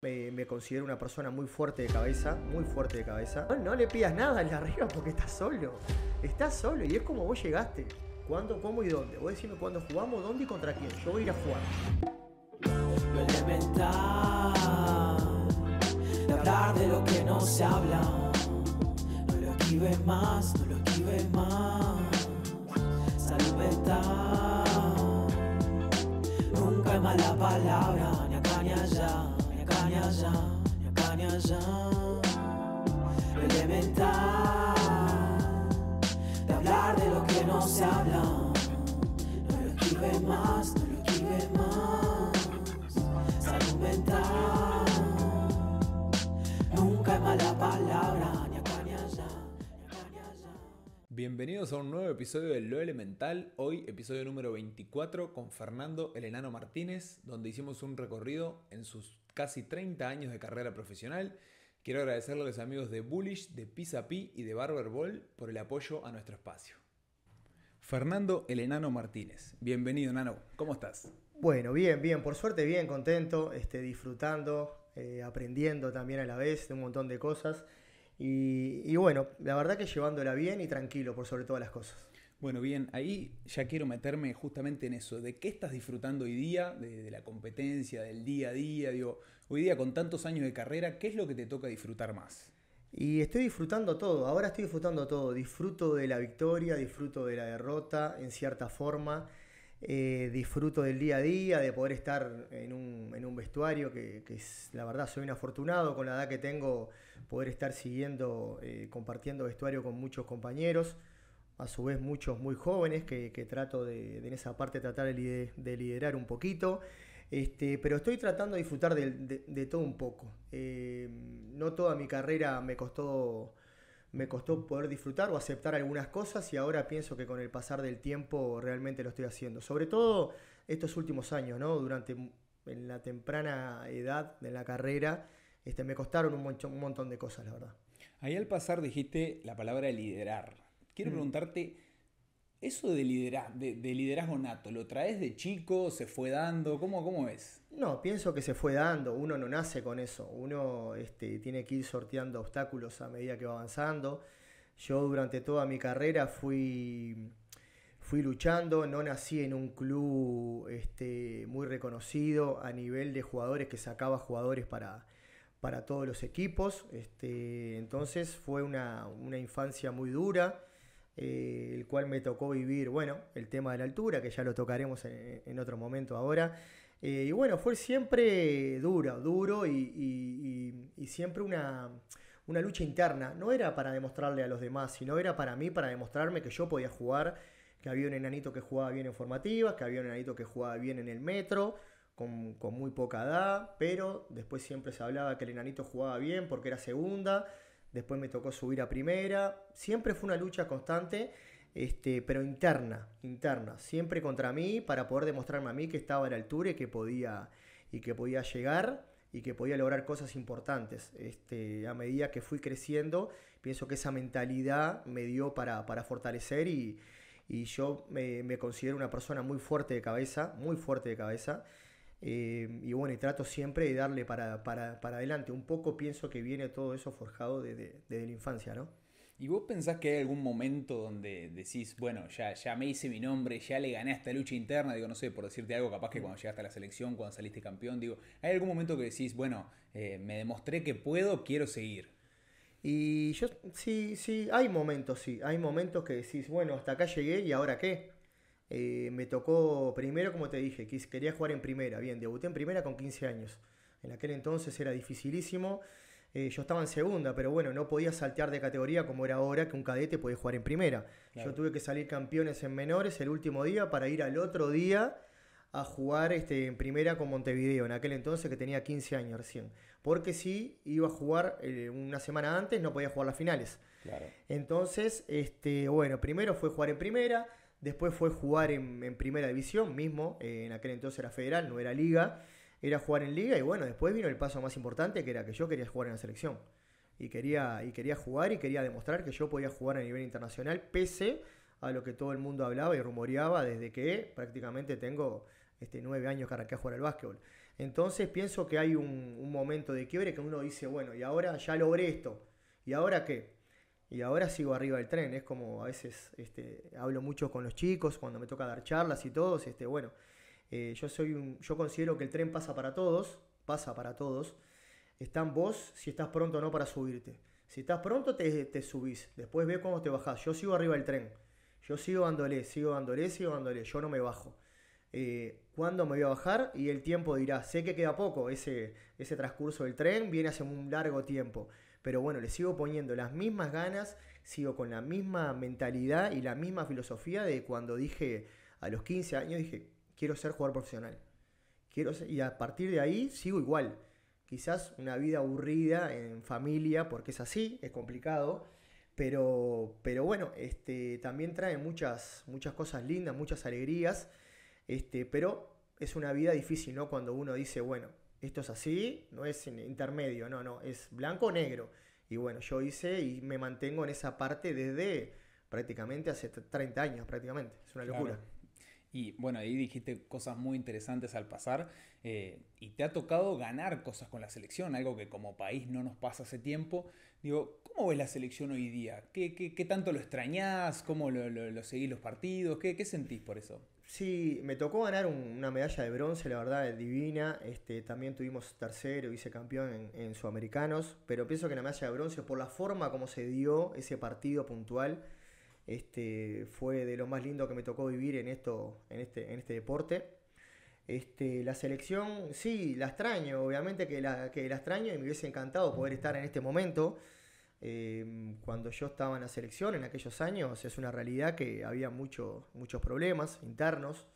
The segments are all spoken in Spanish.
Me, considero una persona muy fuerte de cabeza, muy fuerte de cabeza. No, le pidas nada al de arriba porque estás solo. Estás solo y es como vos llegaste. ¿Cuándo, cómo y dónde? Vos decime cuándo jugamos, dónde y contra quién. Yo voy a ir a jugar. Lo de hablar de lo que no se habla. No lo esquives más, no lo esquives más. Salud mental, nunca hay mala palabra, ni acá ni allá ya el elemental, de hablar de lo que no se habla, no lo escribe más, no lo escribe más, salud mental, nunca hay mala palabra. Bienvenidos a un nuevo episodio de Lo Elemental, hoy episodio número 24 con Fernando El Enano Martínez, donde hicimos un recorrido en sus casi 30 años de carrera profesional. Quiero agradecerle a los amigos de Bullish, de Pizza Pi y de Barber Ball por el apoyo a nuestro espacio. Fernando El Enano Martínez, bienvenido enano, ¿cómo estás? Bueno, bien, bien, por suerte bien, contento, este, disfrutando, eh, aprendiendo también a la vez de un montón de cosas. Y, bueno, la verdad que llevándola bien y tranquilo por sobre todas las cosas. Bueno, bien, ahí ya quiero meterme justamente en eso, de qué estás disfrutando hoy día, de, la competencia, del día a día, hoy día con tantos años de carrera, ¿qué es lo que te toca disfrutar más? Y estoy disfrutando todo, ahora estoy disfrutando todo, disfruto de la victoria, disfruto de la derrota en cierta forma, eh, disfruto del día a día, de poder estar en un, en un vestuario, que, es, la verdad soy un afortunado con la edad que tengo, poder estar siguiendo, eh, compartiendo vestuario con muchos compañeros, a su vez muchos muy jóvenes, que, trato de, en esa parte tratar de, liderar un poquito. Este, pero estoy tratando de disfrutar de, todo un poco. Eh, no toda mi carrera me costó me costó poder disfrutar o aceptar algunas cosas y ahora pienso que con el pasar del tiempo realmente lo estoy haciendo. Sobre todo estos últimos años, ¿no? Durante en la temprana edad de la carrera, este, me costaron un, montón de cosas, la verdad. Ahí al pasar dijiste la palabra liderar. Quiero preguntarte ¿Eso de, liderazgo, liderazgo nato, lo traes de chico? ¿Se fue dando? ¿Cómo, es? No, pienso que se fue dando. Uno no nace con eso. Uno este, tiene que ir sorteando obstáculos a medida que va avanzando. Yo durante toda mi carrera fui, fui luchando. No nací en un club este, muy reconocido a nivel de jugadores que sacaba jugadores para, todos los equipos. Este, entonces fue una infancia muy dura eh, el cual me tocó vivir, bueno, el tema de la altura, que ya lo tocaremos en, otro momento ahora. Eh, y bueno, fue siempre duro, duro y, siempre una, lucha interna. No era para demostrarle a los demás, sino era para mí, para demostrarme que yo podía jugar, que había un enanito que jugaba bien en formativas, que había un enanito que jugaba bien en el metro. Con, con muy poca edad, pero después siempre se hablaba que el enanito jugaba bien porque era segunda, después me tocó subir a primera, siempre fue una lucha constante, este, pero interna, interna, siempre contra mí para poder demostrarme a mí que estaba a la altura y que podía, y que podía llegar y que podía lograr cosas importantes. Este, a medida que fui creciendo, pienso que esa mentalidad me dio para, para fortalecer y, yo me, me, considero una persona muy fuerte de cabeza, muy fuerte de cabeza, eh, y bueno, y trato siempre de darle para, adelante. Un poco pienso que viene todo eso forjado desde, la infancia, ¿no? ¿Y vos pensás que hay algún momento donde decís, bueno, ya, ya me hice mi nombre, ya le gané a esta lucha interna? Digo, no sé, por decirte algo, capaz que mm. cuando llegaste a la selección, cuando saliste campeón, digo, ¿hay algún momento que decís, bueno, eh, me demostré que puedo, quiero seguir? Y yo, sí, sí, hay momentos, sí, hay momentos que decís, bueno, hasta acá llegué y ahora qué? Eh, me tocó primero, como te dije, quería jugar en primera. Bien, debuté en primera con 15 años. En aquel entonces era dificilísimo. Eh, yo estaba en segunda, pero bueno, no podía saltear de categoría como era ahora que un cadete puede jugar en primera. Yo tuve que salir campeones en menores el último día para ir al otro día a jugar este, en primera con Montevideo, en aquel entonces que tenía 15 años recién. Porque si iba a jugar eh, una semana antes, no podía jugar las finales. Entonces, este, bueno, primero fue jugar en primera, Después fue jugar en, primera división mismo, eh, en aquel entonces era federal, no era liga, era jugar en liga y bueno, después vino el paso más importante que era que yo quería jugar en la selección. Y quería, y quería jugar y quería demostrar que yo podía jugar a nivel internacional, pese a lo que todo el mundo hablaba y rumoreaba desde que prácticamente tengo este, nueve años que arranqué a jugar al básquetbol. Entonces pienso que hay un, un momento de quiebre que uno dice, bueno, y ahora ya logré esto, y ahora qué, y ahora sigo arriba del tren. Es como a veces este, hablo mucho con los chicos cuando me toca dar charlas y todos. Este, bueno, eh, yo soy yo considero que el tren pasa para todos, pasa para todos. Están vos si estás pronto o no para subirte. Si estás pronto te, subís, después ve cómo te bajás. Yo sigo arriba del tren. Yo sigo dándole, sigo dándole, sigo dándole. Yo no me bajo. Eh, cuándo me voy a bajar y el tiempo dirá, sé que queda poco, ese, ese transcurso del tren viene hace un largo tiempo. Pero bueno, le sigo poniendo las mismas ganas, sigo con la misma mentalidad y la misma filosofía de cuando dije a los 15 años, dije, quiero ser jugador profesional. Quiero y a partir de ahí sigo igual. Quizás una vida aburrida en familia, porque es así, es complicado. Pero, pero bueno, este, también trae muchas, muchas cosas lindas, muchas alegrías. Este, pero es una vida difícil, ¿no? Cuando uno dice, bueno, esto es así, no es intermedio, no, no, es blanco o negro. Y bueno, yo hice y me mantengo en esa parte desde prácticamente hace 30 años, prácticamente. Es una locura. Y bueno, ahí dijiste cosas muy interesantes al pasar eh, y te ha tocado ganar cosas con la selección, algo que como país no nos pasa hace tiempo. Digo, ¿cómo ves la selección hoy día? ¿Qué, tanto lo extrañás? ¿Cómo lo, seguís los partidos? ¿Qué sentís por eso? Sí, me tocó ganar una medalla de bronce, la verdad, es divina. Este, también tuvimos tercero, vicecampeón en, en Sudamericanos, pero pienso que la medalla de bronce, por la forma como se dio ese partido puntual, este, fue de lo más lindo que me tocó vivir en, esto, en, este, en este deporte. Este, la selección, sí, la extraño, obviamente que la, que la extraño y me hubiese encantado poder estar en este momento. Em, cuando yo estaba en la selección en aquellos años, es una realidad que había mucho, muchos problemas internos.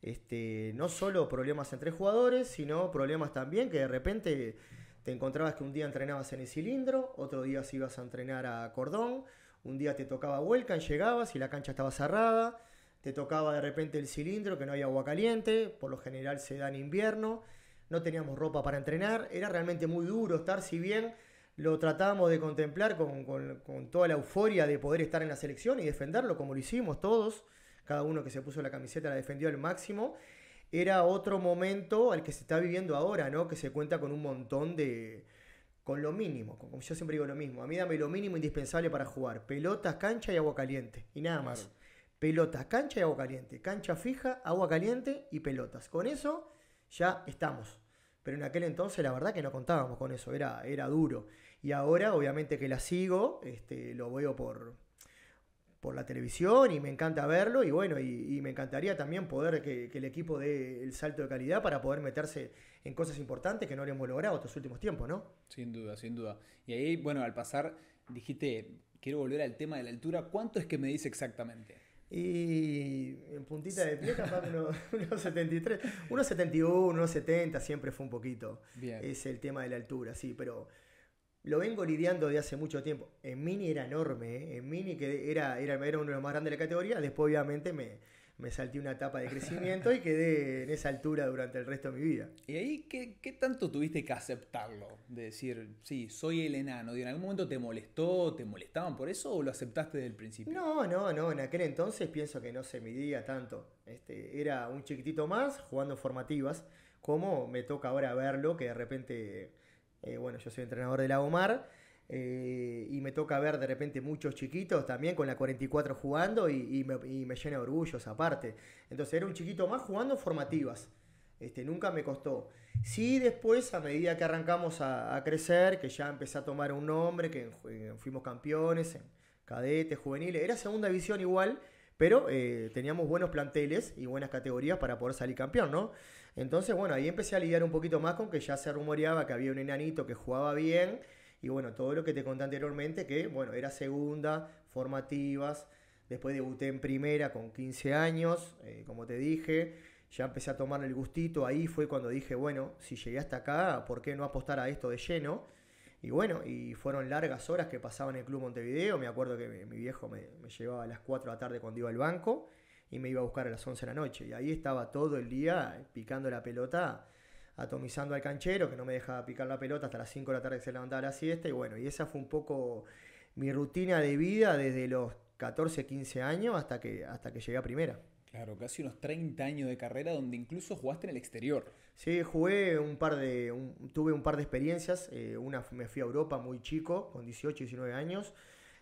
Este, no solo problemas entre jugadores, sino problemas también que de repente te encontrabas que un día entrenabas en el cilindro, otro día si ibas a entrenar a cordón, un día te tocaba vuelcan, llegabas y la cancha estaba cerrada, te tocaba de repente el cilindro que no había agua caliente, por lo general se da en invierno, no teníamos ropa para entrenar, era realmente muy duro estar, si bien lo tratábamos de contemplar con, toda la euforia de poder estar en la selección y defenderlo, como lo hicimos todos, cada uno que se puso la camiseta la defendió al máximo, era otro momento al que se está viviendo ahora, ¿no? Que se cuenta con un montón de... con lo mínimo, como yo siempre digo lo mismo, a mí dame lo mínimo indispensable para jugar, pelotas, cancha y agua caliente, y nada más. Pelotas, cancha y agua caliente, cancha fija, agua caliente y pelotas. Con eso ya estamos. Pero en aquel entonces la verdad que no contábamos con eso, era, era duro. Y ahora obviamente que la sigo, este, lo veo por, por la televisión y me encanta verlo y bueno, y, me encantaría también poder que, el equipo dé el salto de calidad para poder meterse en cosas importantes que no lo hemos logrado estos últimos tiempos, ¿no? Sin duda, sin duda. Y ahí, bueno, al pasar dijiste, quiero volver al tema de la altura, ¿cuánto es que me dice exactamente? Y en puntita de pie, capaz unos uno 73, unos 71, unos siempre fue un poquito. Es el tema de la altura, sí, pero lo vengo lidiando de hace mucho tiempo. En mini era enorme, ¿eh? en mini que era, era, era uno de los más grandes de la categoría, después obviamente me, me salté una etapa de crecimiento y quedé en esa altura durante el resto de mi vida. ¿Y ahí qué, tanto tuviste que aceptarlo? De decir, sí, soy el enano. ¿Y en algún momento te molestó, te molestaban por eso o lo aceptaste desde el principio? No, no, no. En aquel entonces pienso que no se midía tanto. Este, era un chiquitito más jugando formativas, como me toca ahora verlo, que de repente, eh, bueno, yo soy entrenador de la Omar eh, y me toca ver de repente muchos chiquitos también con la 44 jugando y, me, y me, llena de orgullo esa parte. Entonces era un chiquito más jugando formativas. Este, nunca me costó. Sí, después, a medida que arrancamos a, crecer, que ya empecé a tomar un nombre, que eh, fuimos campeones en cadetes, juveniles, era segunda división igual, pero eh, teníamos buenos planteles y buenas categorías para poder salir campeón, ¿no? Entonces, bueno, ahí empecé a lidiar un poquito más con que ya se rumoreaba que había un enanito que jugaba bien y bueno, todo lo que te conté anteriormente, que bueno, era segunda, formativas, después debuté en primera con 15 años, eh, como te dije, ya empecé a tomar el gustito, ahí fue cuando dije, bueno, si llegué hasta acá, ¿por qué no apostar a esto de lleno? Y bueno, y fueron largas horas que pasaba en el Club Montevideo. Me acuerdo que mi, viejo me, me, llevaba a las 4 de la tarde cuando iba al banco y me iba a buscar a las 11 de la noche. Y ahí estaba todo el día picando la pelota atomizando al canchero, que no me dejaba picar la pelota hasta las 5 de la tarde que se levantaba la siesta. Y bueno, y esa fue un poco mi rutina de vida desde los 14, 15 años hasta que, hasta que llegué a primera. Claro, casi unos 30 años de carrera donde incluso jugaste en el exterior. Sí, jugué un par de, tuve un par de experiencias. Eh, una me fui a Europa muy chico, con 18, 19 años.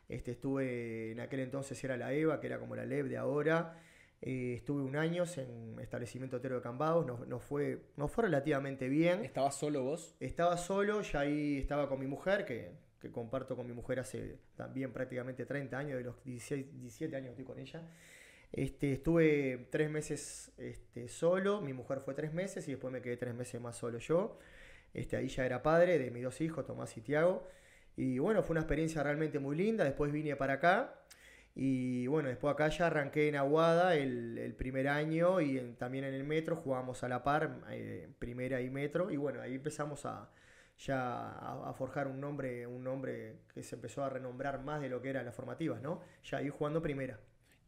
Este, estuve, en aquel entonces era la EVA, que era como la LEV de ahora. Eh, estuve un año en establecimiento hotelero de Cambados, nos, fue, no fue relativamente bien. ¿Estabas solo vos? Estaba solo, ya ahí estaba con mi mujer, que, comparto con mi mujer hace también prácticamente 30 años, de los 16, 17 años estoy con ella. Este, estuve tres meses este, solo, mi mujer fue tres meses y después me quedé tres meses más solo yo. Este, ahí ya era padre de mis dos hijos, Tomás y Tiago. Y bueno, fue una experiencia realmente muy linda. Después vine para acá, y bueno, después acá ya arranqué en Aguada el, primer año y también en el metro jugamos a la par, eh, primera y metro. Y bueno, ahí empezamos a ya a, forjar un nombre, un nombre que se empezó a renombrar más de lo que eran las formativas, ¿no? Ya ahí jugando primera.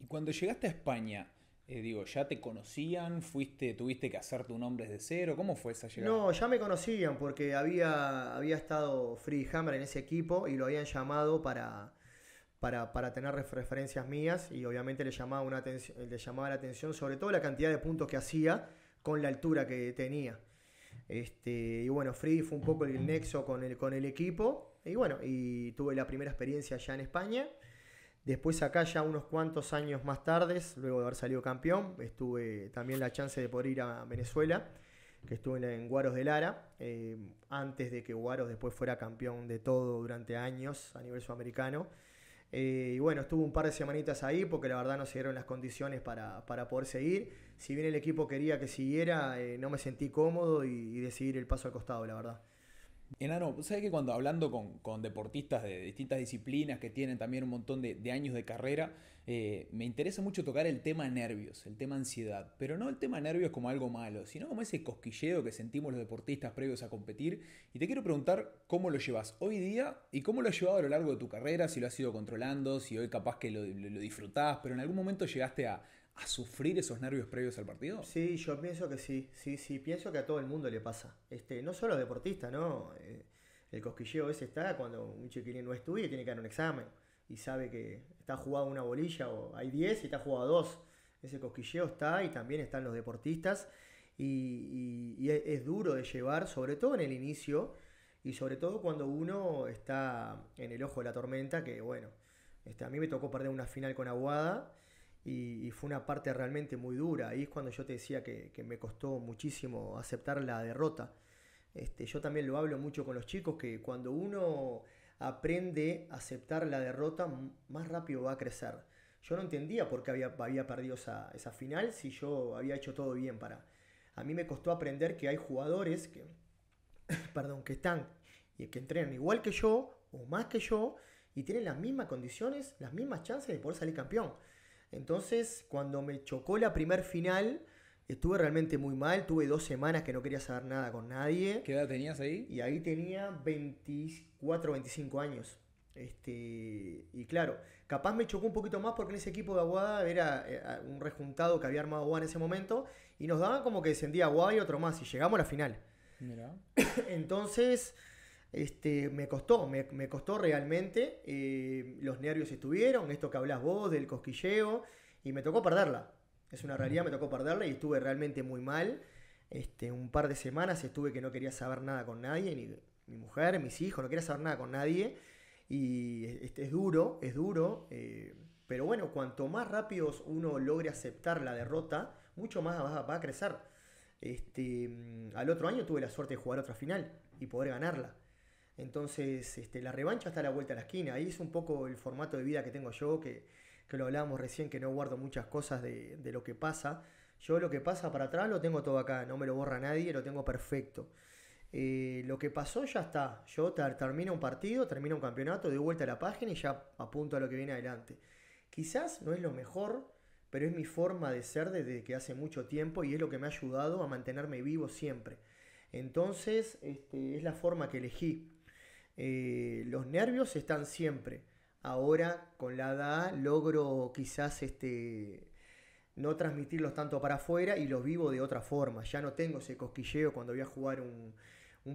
Y cuando llegaste a España, eh, digo, ¿ya te conocían? ¿Fuiste, tuviste que hacer tu nombre desde cero? ¿Cómo fue esa llegada? No, ya me conocían porque había, había estado Free Hammer en ese equipo y lo habían llamado para para, tener referencias mías y obviamente le llamaba, una le llamaba la atención sobre todo la cantidad de puntos que hacía con la altura que tenía. Este, y bueno, Free fue un poco el nexo con el, con el equipo. Y bueno, y tuve la primera experiencia allá en España. Después acá ya unos cuantos años más tarde, luego de haber salido campeón, estuve también la chance de poder ir a Venezuela, que estuve en Guaros de Lara, eh, antes de que Guaros después fuera campeón de todo durante años a nivel sudamericano. Eh, y bueno, estuvo un par de semanitas ahí porque la verdad no se dieron las condiciones para, poder seguir. Si bien el equipo quería que siguiera, eh, no me sentí cómodo y, y decidí el paso al costado, la verdad. Enano, ¿sabes que cuando hablando con, deportistas de distintas disciplinas que tienen también un montón de, años de carrera, eh, me interesa mucho tocar el tema nervios, el tema ansiedad, pero no el tema nervios como algo malo, sino como ese cosquilleo que sentimos los deportistas previos a competir. Y te quiero preguntar cómo lo llevas hoy día y cómo lo has llevado a lo largo de tu carrera, si lo has ido controlando, si hoy capaz que lo, lo disfrutás, pero en algún momento llegaste a a sufrir esos nervios previos al partido? Sí, yo pienso que sí, sí, sí, pienso que a todo el mundo le pasa. Este, no solo a los deportistas, ¿no? Eh, el cosquilleo ese está cuando un chiquilín no estudia y tiene que dar un examen y sabe que está jugado una bolilla o hay 10 y está jugado dos. Ese cosquilleo está y también están los deportistas y, es duro de llevar, sobre todo en el inicio y sobre todo cuando uno está en el ojo de la tormenta, que bueno, este, a mí me tocó perder una final con Aguada y, fue una parte realmente muy dura. Ahí es cuando yo te decía que, me costó muchísimo aceptar la derrota. Este, yo también lo hablo mucho con los chicos, que cuando uno aprende a aceptar la derrota, más rápido va a crecer. Yo no entendía por qué había, había perdido esa, final si yo había hecho todo bien para... A mí me costó aprender que hay jugadores que, perdón, que están y que entrenan igual que yo o más que yo y tienen las mismas condiciones, las mismas chances de poder salir campeón. Entonces, cuando me chocó la primer final, estuve realmente muy mal. Tuve dos semanas que no quería saber nada con nadie. ¿Qué edad tenías ahí? Y ahí tenía 24, 25 años. Este, y claro, capaz me chocó un poquito más porque en ese equipo de Aguada era eh, un rejuntado que había armado Aguada en ese momento y nos daban como que descendía Aguada y otro más y llegamos a la final. Entonces, este, me costó, me, costó realmente, eh, los nervios estuvieron, esto que hablas vos del cosquilleo, y me tocó perderla. Es una realidad, me tocó perderla y estuve realmente muy mal. Este, un par de semanas estuve que no quería saber nada con nadie, ni mi mujer, mis hijos, no quería saber nada con nadie. Y es, es duro, es duro. Eh, pero bueno, cuanto más rápido uno logre aceptar la derrota, mucho más va, va a crecer. Este, mm, al otro año tuve la suerte de jugar otra final y poder ganarla. Entonces, este, la revancha está a la vuelta de la esquina. Ahí es un poco el formato de vida que tengo yo, que, lo hablábamos recién, que no guardo muchas cosas de, lo que pasa. Yo lo que pasa para atrás lo tengo todo acá, no me lo borra nadie, lo tengo perfecto. Eh, lo que pasó ya está. Yo termino un partido, termino un campeonato, doy vuelta a la página y ya apunto a lo que viene adelante. Quizás no es lo mejor, pero es mi forma de ser desde que hace mucho tiempo y es lo que me ha ayudado a mantenerme vivo siempre. Entonces, este, es la forma que elegí. Eh, los nervios están siempre. Ahora con la edad logro quizás este, no transmitirlos tanto para afuera y los vivo de otra forma. Ya no tengo ese cosquilleo cuando voy a jugar un,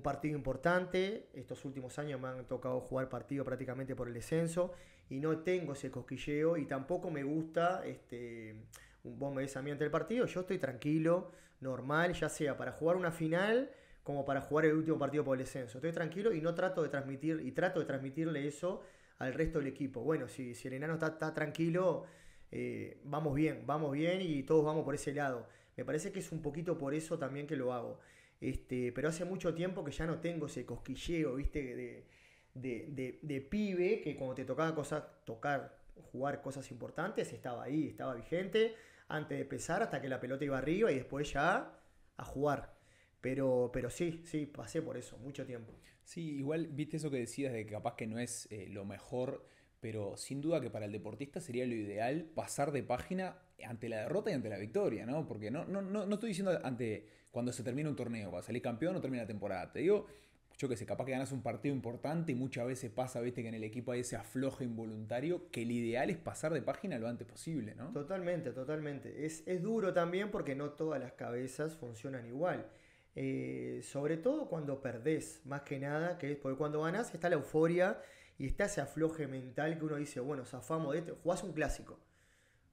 partido importante. Estos últimos años me han tocado jugar partido prácticamente por el descenso y no tengo ese cosquilleo y tampoco me gusta, este, vos me ves partido, yo estoy tranquilo, normal, ya sea para jugar una final como para jugar el último partido por el descenso. Estoy tranquilo y no trato de transmitir, y trato de transmitirle eso al resto del equipo. Bueno, si, si el enano está, tranquilo, eh, vamos bien, vamos bien y todos vamos por ese lado. Me parece que es un poquito por eso también que lo hago. Este, pero hace mucho tiempo que ya no tengo ese cosquilleo, viste, de, de, pibe, que cuando te tocaba cosas, tocar, jugar cosas importantes, estaba ahí, estaba vigente, antes de pesar hasta que la pelota iba arriba y después ya a jugar. Pero, sí, sí, pasé por eso mucho tiempo. Sí, igual viste eso que decías de que capaz que no es eh, lo mejor, pero sin duda que para el deportista sería lo ideal pasar de página ante la derrota y ante la victoria, ¿no? Porque no, no, no, estoy diciendo ante cuando se termina un torneo, a salir campeón o termina la temporada. Te digo, yo que sé, capaz que ganas un partido importante y muchas veces pasa, viste, que en el equipo hay ese afloje involuntario, que el ideal es pasar de página lo antes posible, ¿no? Totalmente, totalmente. Es, es duro también porque no todas las cabezas funcionan igual. Eh, sobre todo cuando perdés, más que nada, que es porque cuando ganás está la euforia y está ese afloje mental que uno dice, bueno, zafamos de esto... jugás un clásico.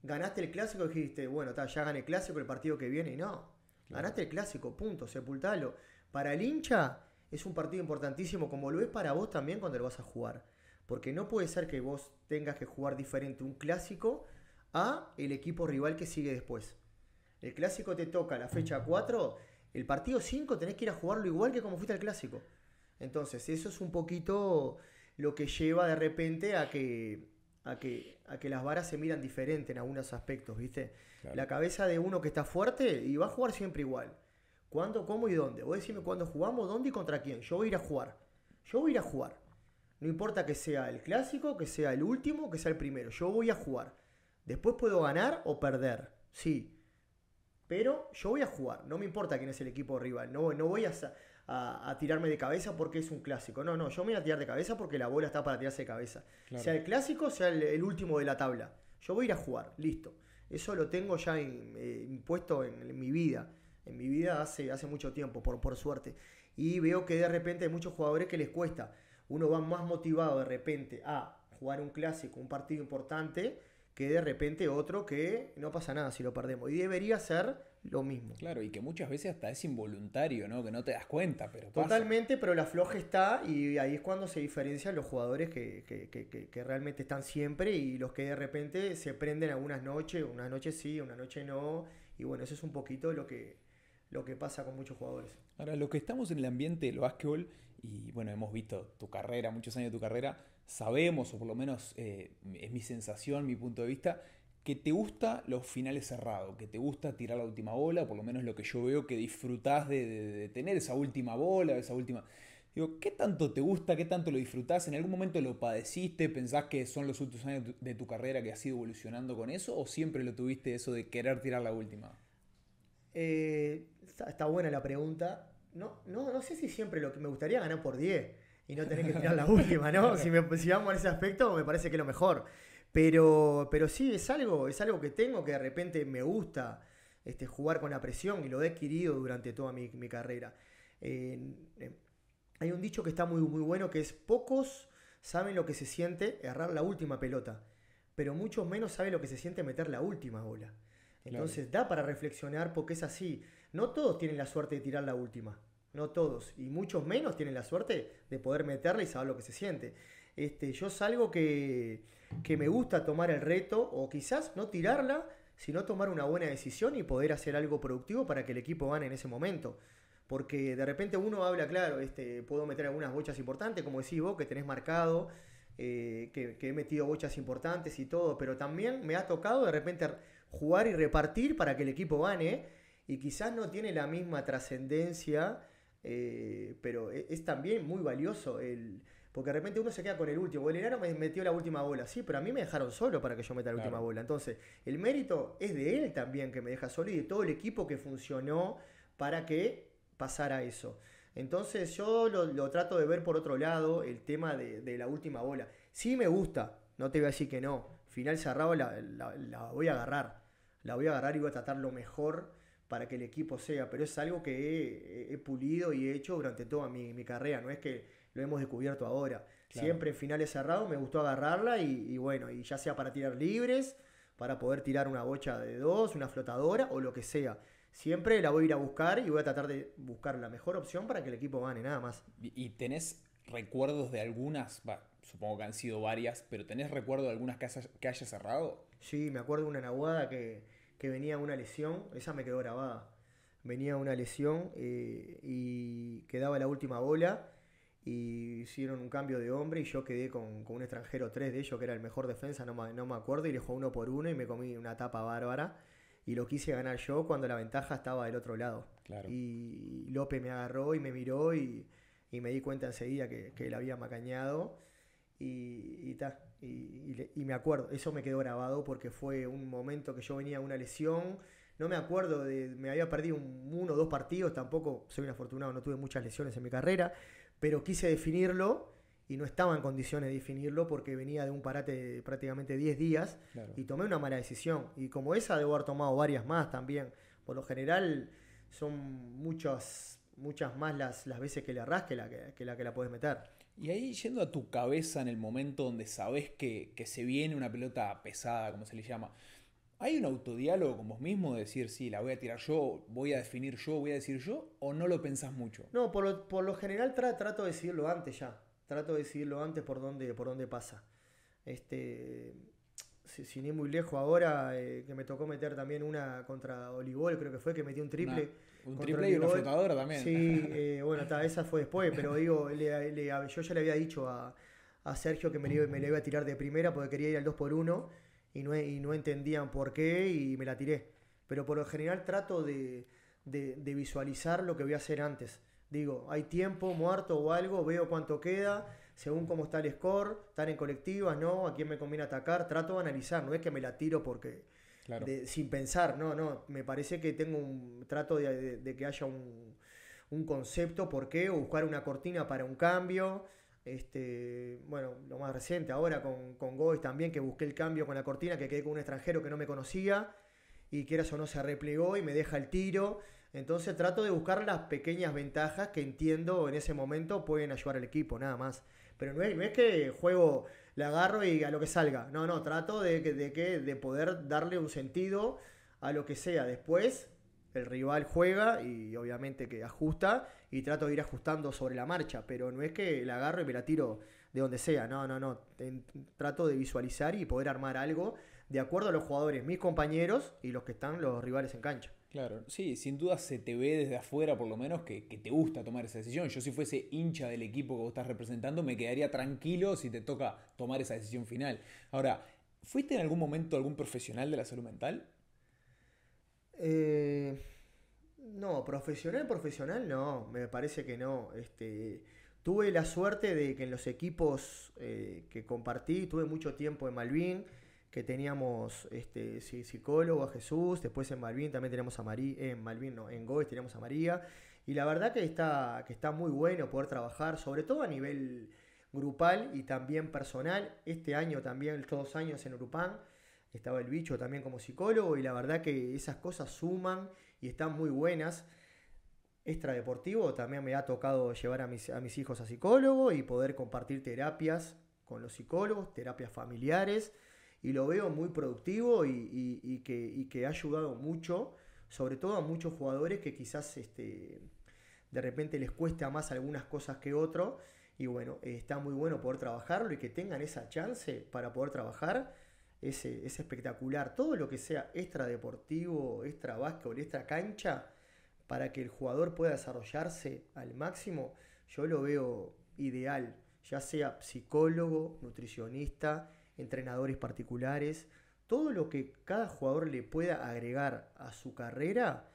Ganaste el clásico y dijiste, bueno, está ya gané el clásico, el partido que viene, y no. Ganaste el clásico, punto, sepultalo. Para el hincha es un partido importantísimo, como lo es para vos también cuando lo vas a jugar. Porque no puede ser que vos tengas que jugar diferente un clásico a el equipo rival que sigue después. El clásico te toca la fecha 4 el partido 5 tenés que ir a jugarlo igual que como fuiste al clásico. Entonces, eso es un poquito lo que lleva de repente a que, a que, a que las varas se miran diferente en algunos aspectos, ¿viste? La cabeza de uno que está fuerte y va a jugar siempre igual. ¿Cuándo, cómo y dónde? Vos decime cuándo jugamos, dónde y contra quién. Yo voy a ir a jugar. Yo voy a ir a jugar. No importa que sea el clásico, que sea el último, que sea el primero. Yo voy a jugar. Después puedo ganar o perder. Sí. Pero yo voy a jugar, no me importa quién es el equipo rival, no, no voy a, tirarme de cabeza porque es un clásico. No, no, yo me voy a tirar de cabeza porque la bola está para tirarse de cabeza. Sea el clásico, sea el, último de la tabla. Yo voy a ir a jugar, listo. Eso lo tengo ya eh, impuesto en, mi vida, en mi vida hace, hace mucho tiempo, por, por suerte. Y veo que de repente hay muchos jugadores que les cuesta. Uno va más motivado de repente a jugar un clásico, un partido importante que de repente otro que no pasa nada si lo perdemos. Y debería ser lo mismo. Claro, y que muchas veces hasta es involuntario, ¿no? Que no te das cuenta, pero Totalmente, pero la floja está y ahí es cuando se diferencian los jugadores que, realmente están siempre y los que de repente se prenden algunas noches, unas noches sí, una noche no. Y bueno, eso es un poquito lo que, lo que pasa con muchos jugadores. Ahora, lo que estamos en el ambiente del básquetbol, y bueno, hemos visto tu carrera, muchos años de tu carrera, sabemos, o por lo menos eh, es mi sensación, mi punto de vista, que te gusta los finales cerrados, que te gusta tirar la última bola, por lo menos lo que yo veo que disfrutás de, tener esa última bola, esa última... Digo, ¿qué tanto te gusta? ¿Qué tanto lo disfrutás? ¿En algún momento lo padeciste? ¿Pensás que son los últimos años de tu carrera que has ido evolucionando con eso? ¿O siempre lo tuviste eso de querer tirar la última? Eh, está, buena la pregunta. No, no, no sé si siempre lo que me gustaría ganar por 10 y no tener que tirar la última, ¿no? Si, me, vamos a ese aspecto, me parece que es lo mejor. Pero, pero sí, es algo, es algo que tengo que de repente me gusta este, jugar con la presión y lo he adquirido durante toda mi, carrera. hay un dicho que está muy, muy bueno que es pocos saben lo que se siente errar la última pelota, pero muchos menos saben lo que se siente meter la última bola. Entonces da para reflexionar porque es así. No todos tienen la suerte de tirar la última. No todos, y muchos menos tienen la suerte de poder meterla y saber lo que se siente. Este, yo salgo que, que me gusta tomar el reto, o quizás no tirarla, sino tomar una buena decisión y poder hacer algo productivo para que el equipo gane en ese momento. Porque de repente uno habla, claro, este, puedo meter algunas bochas importantes, como decís vos, que tenés marcado, eh, que, que, he metido bochas importantes y todo, pero también me ha tocado de repente jugar y repartir para que el equipo gane y quizás no tiene la misma trascendencia eh, pero e, es, también muy valioso el. Porque de repente uno se queda con el último. El enero me metió la última bola, sí, pero a mí me dejaron solo para que yo meta la última bola. Entonces, el mérito es de él también que me deja solo y de todo el equipo que funcionó para que pasara eso. Entonces, yo lo, trato de ver por otro lado el tema de, la última bola. Sí me gusta, no te voy a decir que no. Final cerrado la voy a agarrar. La voy a agarrar y voy a tratar lo mejor para que el equipo sea, pero es algo que he, pulido y he hecho durante toda mi, carrera, no es que lo hemos descubierto ahora. Siempre en finales cerrados me gustó agarrarla y, bueno, y ya sea para tirar libres, para poder tirar una bocha de dos, una flotadora o lo que sea. Siempre la voy a ir a buscar y voy a tratar de buscar la mejor opción para que el equipo gane, nada más. ¿Y tenés recuerdos de algunas? supongo que han sido varias, pero ¿tenés recuerdo de algunas que, que hayas cerrado? Sí, me acuerdo de una naguada que, que venía una lesión, esa me quedó grabada. Venía una lesión eh, y quedaba la última bola y hicieron un cambio de hombre y yo quedé con, un extranjero tres de ellos que era el mejor defensa, no, me acuerdo, y le jugó uno por uno y me comí una tapa bárbara y lo quise ganar yo cuando la ventaja estaba del otro lado. Y López me agarró y me miró y, me di cuenta enseguida que, que él había macañado y, y ta. Y, me acuerdo, eso me quedó grabado porque fue un momento que yo venía de una lesión. No me acuerdo, me había perdido un, uno o dos partidos, tampoco soy un afortunado, no tuve muchas lesiones en mi carrera, pero quise definirlo y no estaba en condiciones de definirlo porque venía de un parate de prácticamente 10 días y tomé una mala decisión. Y como esa debo haber tomado varias más también. Por lo general son muchas, muchas más las, las veces que le arrasque que la, que la puedes meter. Y ahí yendo a tu cabeza en el momento donde sabes que, que se viene una pelota pesada, como se le llama, ¿hay un autodiálogo con vos mismo de decir, sí, la voy a tirar yo, voy a definir yo, voy a decir yo, o no lo pensás mucho? No, por lo, por lo general trato de decidirlo antes ya, trato de decidirlo antes por dónde, por dónde pasa. Este, sin si ir muy lejos ahora, eh, que me tocó meter también una contra Olivol, creo que fue, que metí un triple. Un triple y una flotadora también. Sí, eh, bueno, esa fue después, pero digo, yo ya le había dicho a, Sergio que me, me la iba a tirar de primera porque quería ir al 2 por 1 y no, y entendían por qué y me la tiré. Pero por lo general trato de, de visualizar lo que voy a hacer antes. Digo, hay tiempo muerto o algo, veo cuánto queda, según cómo está el score, están en colectivas, no, a quién me conviene atacar, trato de analizar, no es que me la tiro porque, sin pensar, no, no, me parece que tengo un trato de, de, que haya un, concepto, por qué, buscar una cortina para un cambio. Este, bueno, lo más reciente ahora con, con también, que busqué el cambio con la cortina, que quedé con un extranjero que no me conocía y era o no se replegó y me deja el tiro. Entonces trato de buscar las pequeñas ventajas que entiendo en ese momento pueden ayudar al equipo, nada más. Pero no es, es que juego, la agarro y a lo que salga. No, no, trato de, de, que, de poder darle un sentido a lo que sea. Después, el rival juega y obviamente que ajusta y trato de ir ajustando sobre la marcha, pero no es que la agarro y me la tiro de donde sea, no, no, no, trato de visualizar y poder armar algo de acuerdo a los jugadores, mis compañeros y los que están los rivales en cancha. Claro, sí, sin duda se te ve desde afuera, por lo menos, que, te gusta tomar esa decisión. Yo si fuese hincha del equipo que vos estás representando, me quedaría tranquilo si te toca tomar esa decisión final. Ahora, ¿fuiste en algún momento algún profesional de la salud mental? Eh, no, profesional, profesional no, me parece que no. Este, tuve la suerte de que en los equipos eh, que compartí, tuve mucho tiempo en Malvin que teníamos este, psicólogo a Jesús, después en Malvin también tenemos a María, en Malvin no, en Goes tenemos a María, y la verdad que está, que está muy bueno poder trabajar, sobre todo a nivel grupal y también personal, este año también, todos años en Urupán, estaba el bicho también como psicólogo, y la verdad que esas cosas suman y están muy buenas. Extradeportivo también me ha tocado llevar a mis, a mis hijos a psicólogo y poder compartir terapias con los psicólogos, terapias familiares, y lo veo muy productivo y, que, ha ayudado mucho, sobre todo a muchos jugadores que quizás este, de repente les cuesta más algunas cosas que otro. Y bueno, está muy bueno poder trabajarlo y que tengan esa chance para poder trabajar. Es, eh, espectacular. Todo lo que sea extra deportivo, extra básquetbol, extra cancha, para que el jugador pueda desarrollarse al máximo, yo lo veo ideal. Ya sea psicólogo, nutricionista, entrenadores particulares. Todo lo que cada jugador le pueda agregar a su carrera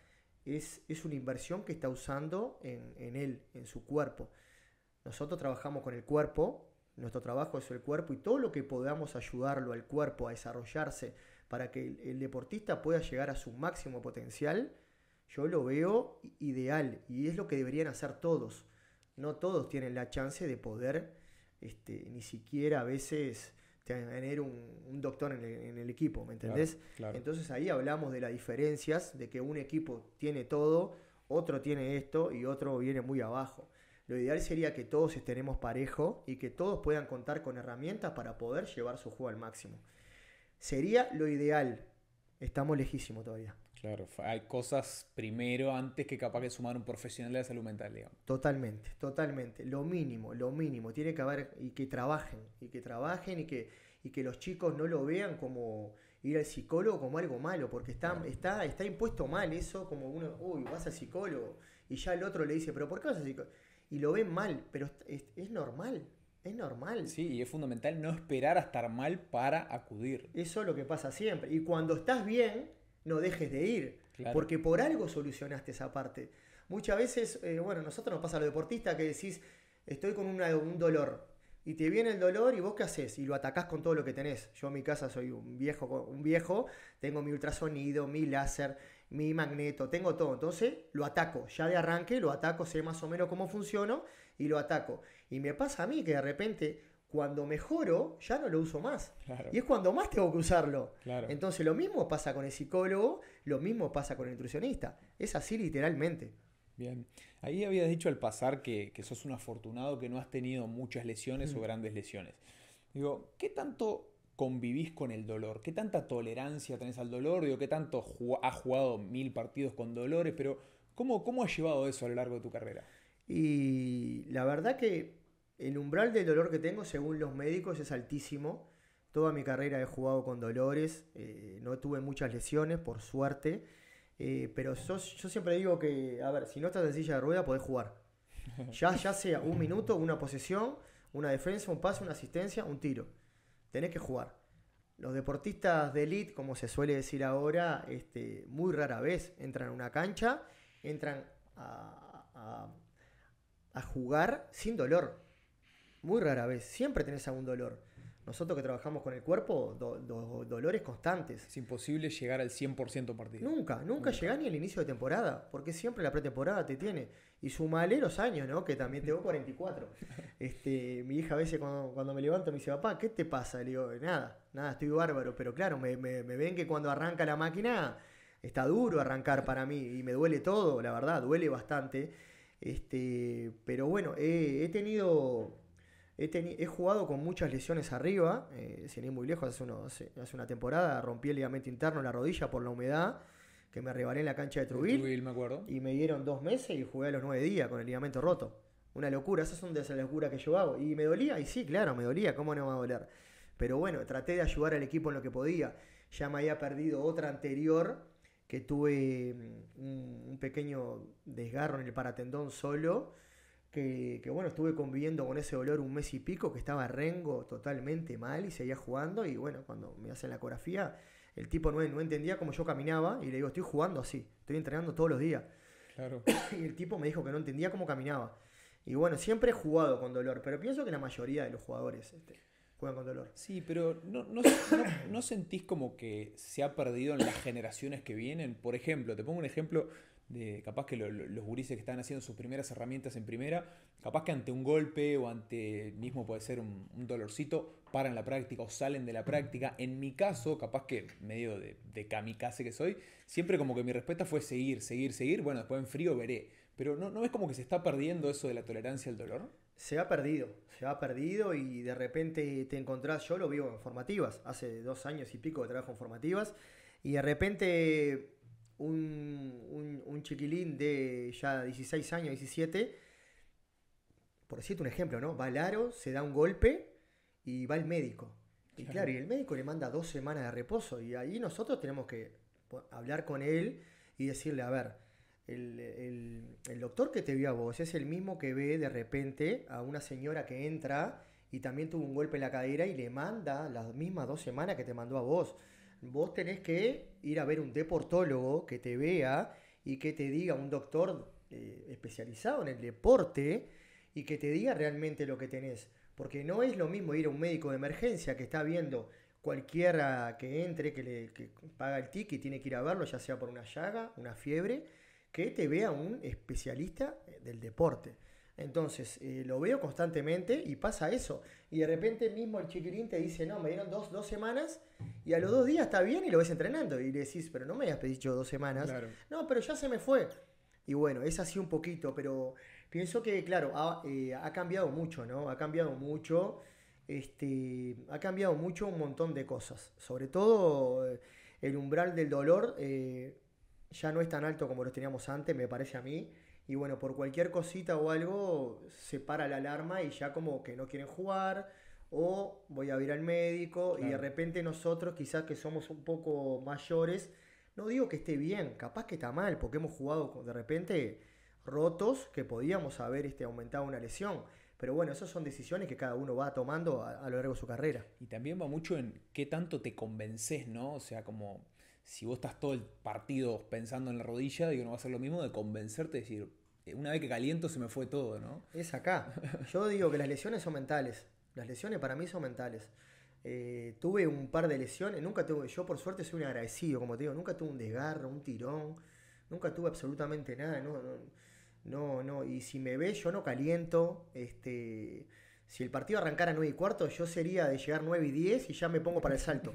es, es una inversión que está usando en, él, en su cuerpo. Nosotros trabajamos con el cuerpo, nuestro trabajo es el cuerpo y todo lo que podamos ayudarlo al cuerpo a desarrollarse para que el, deportista pueda llegar a su máximo potencial, yo lo veo ideal y es lo que deberían hacer todos. No todos tienen la chance de poder este, ni siquiera a veces este, tener un, doctor en el, equipo, ¿me entendés? Entonces ahí hablamos de las diferencias, de que un equipo tiene todo, otro tiene esto y otro viene muy abajo. Lo ideal sería que todos estemos parejo y que todos puedan contar con herramientas para poder llevar su juego al máximo. Sería lo ideal. Estamos lejísimos todavía. Claro, hay cosas primero antes que capaz de sumar un profesional de la salud mental, digamos. Totalmente, totalmente. Lo mínimo, lo mínimo. Tiene que haber y que trabajen, y que trabajen y que, y que los chicos no lo vean como ir al psicólogo como algo malo, porque está, está, está impuesto mal eso, como uno, uy, vas al psicólogo, y ya el otro le dice, pero ¿por qué vas al psicólogo? Y lo ven mal, pero es, es normal, es normal. Sí, y es fundamental no esperar a estar mal para acudir. Eso es lo que pasa siempre. Y cuando estás bien, no dejes de ir, porque por algo solucionaste esa parte. Muchas veces, eh, bueno, nosotros nos pasa a los deportistas que decís, estoy con un dolor, y te viene el dolor y vos qué haces y lo atacás con todo lo que tenés. Yo en mi casa soy un viejo, un viejo, tengo mi ultrasonido, mi láser, mi magneto, tengo todo. Entonces lo ataco, ya de arranque lo ataco, sé más o menos cómo funciono y lo ataco. Y me pasa a mí que de repente cuando mejoro, ya no lo uso más. Y es cuando más tengo que usarlo. Entonces lo mismo pasa con el psicólogo, lo mismo pasa con el nutricionista. Es así literalmente. Bien. Ahí habías dicho al pasar que, que sos un afortunado que no has tenido muchas lesiones o mm. grandes lesiones. Digo, ¿qué tanto convivís con el dolor? ¿Qué tanta tolerancia tenés al dolor? Digo, ¿qué tanto has jugado mil partidos con dolores? Pero, ¿cómo, ¿cómo has llevado eso a lo largo de tu carrera? Y la verdad que el umbral del dolor que tengo, según los médicos, es altísimo. Toda mi carrera he jugado con dolores, eh, no tuve muchas lesiones, por suerte. Eh, pero yo siempre digo que, a ver, si no estás en silla de rueda, podés jugar. Ya, ya sea un minuto, una posesión, una defensa, un pase, una asistencia, un tiro. Tenés que jugar. Los deportistas de elite, como se suele decir ahora, este, muy rara vez entran a una cancha, entran a jugar sin dolor muy rara vez, siempre tenés algún dolor. Nosotros que trabajamos con el cuerpo, dolores constantes. Es imposible llegar al 100% partido. Nunca, nunca, nunca. ni al inicio de temporada, porque siempre la pretemporada te tiene. Y sumale los años, ¿no? Que también tengo 44. este, mi hija a veces cuando, me levanto me dice, papá, ¿qué te pasa? Le digo, nada, nada, estoy bárbaro. Pero claro, me, ven que cuando arranca la máquina está duro arrancar para mí y me duele todo, la verdad, duele bastante. Este, pero bueno, he tenido He, jugado con muchas lesiones arriba, eh, sin ir muy lejos, hace, una temporada rompí el ligamento interno en la rodilla por la humedad, que me rebalé en la cancha de Truville. Truville me acuerdo. Y me dieron dos meses y jugué a los nueve días con el ligamento roto. Una locura, esas son de esas que yo hago. Y me dolía, y sí, claro, me dolía, ¿cómo no va a doler? Pero bueno, traté de ayudar al equipo en lo que podía. Ya me había perdido otra anterior que tuve mm, un, un pequeño desgarro en el paratendón solo que, bueno, estuve conviviendo con ese dolor un mes y pico, que estaba rengo totalmente mal y seguía jugando y bueno, cuando me hacen la ecografía, el tipo no, entendía cómo yo caminaba y le digo, estoy jugando así, estoy entrenando todos los días. Y el tipo me dijo que no entendía cómo caminaba. Y bueno, siempre he jugado con dolor, pero pienso que la mayoría de los jugadores este, juegan con dolor. Sí, pero no, no, sentís como que se ha perdido en las generaciones que vienen. Por ejemplo, te pongo un ejemplo capaz que los gurises que están haciendo sus primeras herramientas en primera, capaz que ante un golpe o ante mismo puede ser un, dolorcito, paran la práctica o salen de la práctica. En mi caso, capaz que medio de, kamikaze que soy, siempre como que mi respuesta fue seguir, seguir, seguir. Bueno, después en frío veré. Pero ¿no, ¿no es como que se está perdiendo eso de la tolerancia al dolor? Se ha perdido, se ha perdido y de repente te encontrás, yo lo vivo en formativas, hace dos años y pico que trabajo en formativas, y de repente un, chiquilín de ya 16 años, 17, por decirte un ejemplo, ¿no? Va al aro, se da un golpe y va al médico. Y claro. y el médico le manda dos semanas de reposo y ahí nosotros tenemos que hablar con él y decirle, a ver, el, el, doctor que te vio a vos es el mismo que ve de repente a una señora que entra y también tuvo un golpe en la cadera y le manda las mismas dos semanas que te mandó a vos vos tenés que ir a ver un deportólogo que te vea y que te diga un doctor eh, especializado en el deporte y que te diga realmente lo que tenés. Porque no es lo mismo ir a un médico de emergencia que está viendo cualquiera que entre, que, le, paga el ticket, tiene que ir a verlo, ya sea por una llaga, una fiebre, que te vea un especialista eh, del deporte. Entonces, eh, lo veo constantemente y pasa eso. Y de repente mismo el chiquirín te dice, no, me dieron dos, dos semanas y a los dos días está bien y lo ves entrenando. Y le decís, pero no me habías pedido dos semanas. No, pero ya se me fue. Y bueno, es así un poquito, pero pienso que, claro, ha, eh, cambiado mucho, ¿no? Ha cambiado mucho. Este, ha cambiado mucho un montón de cosas. Sobre todo eh, el umbral del dolor ya no es tan alto como lo teníamos antes, me parece a mí. Y bueno, por cualquier cosita o algo, se para la alarma y ya como que no quieren jugar, o voy a ir al médico, y de repente nosotros, quizás que somos un poco mayores, no digo que esté bien, capaz que está mal, porque hemos jugado de repente rotos que podíamos haber este, aumentado una lesión. Pero bueno, esas son decisiones que cada uno va tomando a, lo largo de su carrera. Y también va mucho en qué tanto te convences, ¿no? O sea, como si vos estás todo el partido pensando en la rodilla, digo, no va a ser lo mismo de convencerte, decir, eh, una vez que caliento se me fue todo, ¿no? Es acá. Yo digo que las lesiones son mentales. Las lesiones para mí son mentales. Eh, tuve un par de lesiones, nunca tuve, yo por suerte soy un agradecido, como te digo, nunca tuve un desgarro, un tirón, nunca tuve absolutamente nada, no, no, y si me ve yo no caliento, este, si el partido arrancara 9 y cuarto, yo sería de llegar 9 y 10 y ya me pongo para el salto,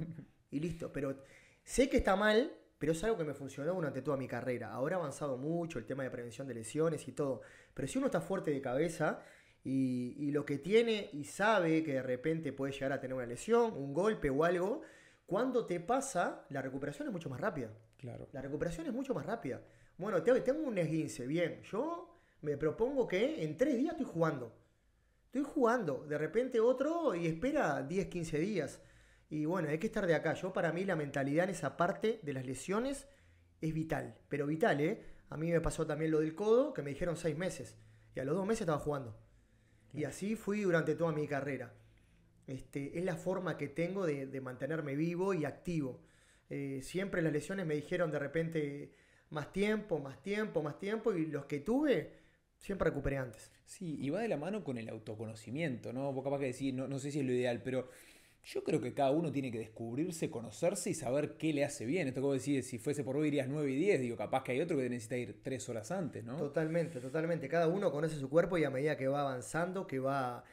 y listo, pero sé que está mal, pero es algo que me funcionó durante toda mi carrera. Ahora ha avanzado mucho el tema de prevención de lesiones y todo. Pero si uno está fuerte de cabeza y, lo que tiene y sabe que de repente puede llegar a tener una lesión, un golpe o algo, cuando te pasa, la recuperación es mucho más rápida. Claro. La recuperación es mucho más rápida. Bueno, tengo un esguince, bien. Yo me propongo que en tres días estoy jugando. Estoy jugando. De repente otro y espera 10, 15 días. Y bueno, hay que estar de acá. Yo para mí la mentalidad en esa parte de las lesiones es vital, pero vital, ¿eh? A mí me pasó también lo del codo, que me dijeron seis meses. Y a los dos meses estaba jugando. Y así fui durante toda mi carrera. Este, es la forma que tengo de, mantenerme vivo y activo. Eh, siempre las lesiones me dijeron de repente más tiempo, más tiempo, más tiempo, y los que tuve siempre recuperé antes. Sí, y va de la mano con el autoconocimiento, ¿no? Vos capaz que decir, no, no sé si es lo ideal, pero yo creo que cada uno tiene que descubrirse, conocerse y saber qué le hace bien. Esto como decir, si fuese por hoy irías 9 y 10, digo, capaz que hay otro que necesita ir 3 horas antes, ¿no? Totalmente, totalmente. Cada uno conoce su cuerpo y a medida que va avanzando, que va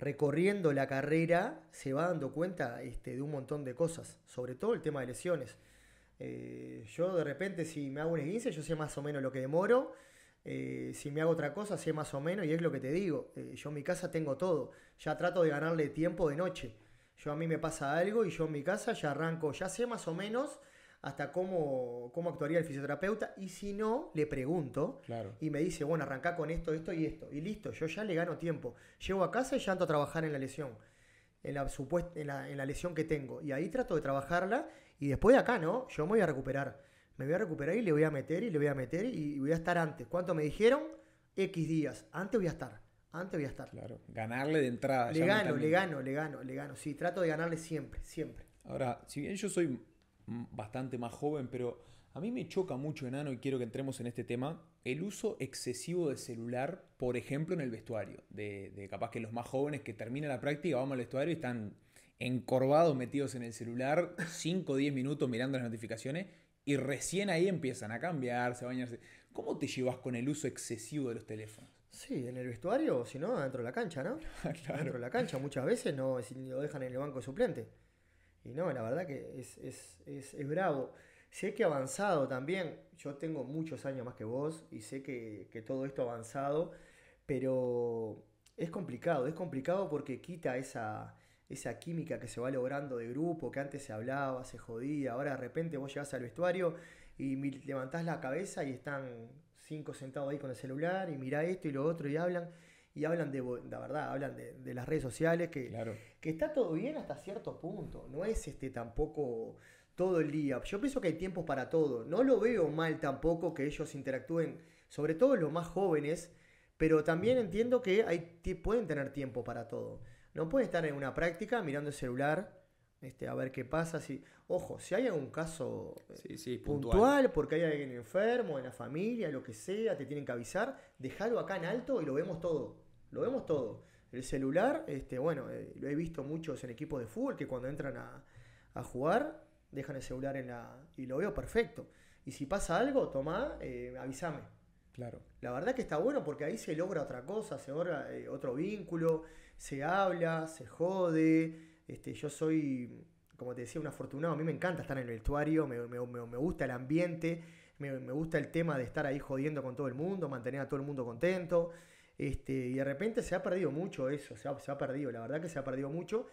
recorriendo la carrera, se va dando cuenta este, de un montón de cosas, sobre todo el tema de lesiones. Eh, yo de repente si me hago un esguince, yo sé más o menos lo que demoro. Eh, si me hago otra cosa, sé más o menos y es lo que te digo. Eh, yo en mi casa tengo todo. Ya trato de ganarle tiempo de noche yo a mí me pasa algo y yo en mi casa ya arranco, ya sé más o menos hasta cómo, actuaría el fisioterapeuta y si no, le pregunto y me dice, bueno, arranca con esto, esto y esto. Y listo, yo ya le gano tiempo. Llego a casa y ya ando a trabajar en la lesión. En la, supuesta, en, la, lesión que tengo. Y ahí trato de trabajarla y después de acá, ¿no? Yo me voy a recuperar. Me voy a recuperar y le voy a meter y le voy a meter y voy a estar antes. ¿Cuánto me dijeron? X días. Antes voy a estar antes voy a estar. Claro, ganarle de entrada. Le gano, le gano, le gano, le gano. Sí, trato de ganarle siempre, siempre. Ahora, si bien yo soy bastante más joven, pero a mí me choca mucho, enano, y quiero que entremos en este tema, el uso excesivo de celular, por ejemplo, en el vestuario. De, capaz que los más jóvenes que terminan la práctica, vamos al vestuario y están encorvados, metidos en el celular, 5 o 10 minutos mirando las notificaciones, y recién ahí empiezan a cambiarse, a bañarse. ¿Cómo te llevas con el uso excesivo de los teléfonos? Sí, en el vestuario, si no, dentro de la cancha, ¿no? Dentro de la cancha muchas veces no lo dejan en el banco de suplente. Y no, la verdad que es, bravo. Sé que ha avanzado también, yo tengo muchos años más que vos y sé que, que todo esto ha avanzado, pero es complicado, es complicado porque quita esa, esa química que se va logrando de grupo, que antes se hablaba, se jodía, ahora de repente vos llegás al vestuario y levantás la cabeza y están cinco sentados ahí con el celular y mira esto y lo otro y hablan. Y hablan de, la verdad, hablan de, las redes sociales, que, que está todo bien hasta cierto punto. No es este tampoco todo el día. Yo pienso que hay tiempo para todo. No lo veo mal tampoco que ellos interactúen, sobre todo los más jóvenes, pero también entiendo que hay, pueden tener tiempo para todo. No pueden estar en una práctica mirando el celular este, a ver qué pasa. Si, ojo, si hay algún caso eh, puntual. porque hay alguien enfermo, en la familia, lo que sea, te tienen que avisar, déjalo acá en alto y lo vemos todo. Lo vemos todo. El celular, este, bueno, eh, lo he visto muchos en equipos de fútbol que cuando entran a, jugar, dejan el celular en la. y lo veo perfecto. Y si pasa algo, toma, eh, avísame. Claro. La verdad que está bueno porque ahí se logra otra cosa, se logra otro vínculo, se habla, se jode. Este, yo soy, como te decía, un afortunado. A mí me encanta estar en el vestuario, me, me, gusta el ambiente, me, gusta el tema de estar ahí jodiendo con todo el mundo, mantener a todo el mundo contento. Este, y de repente se ha perdido mucho eso, se ha, perdido, la verdad que se ha perdido mucho.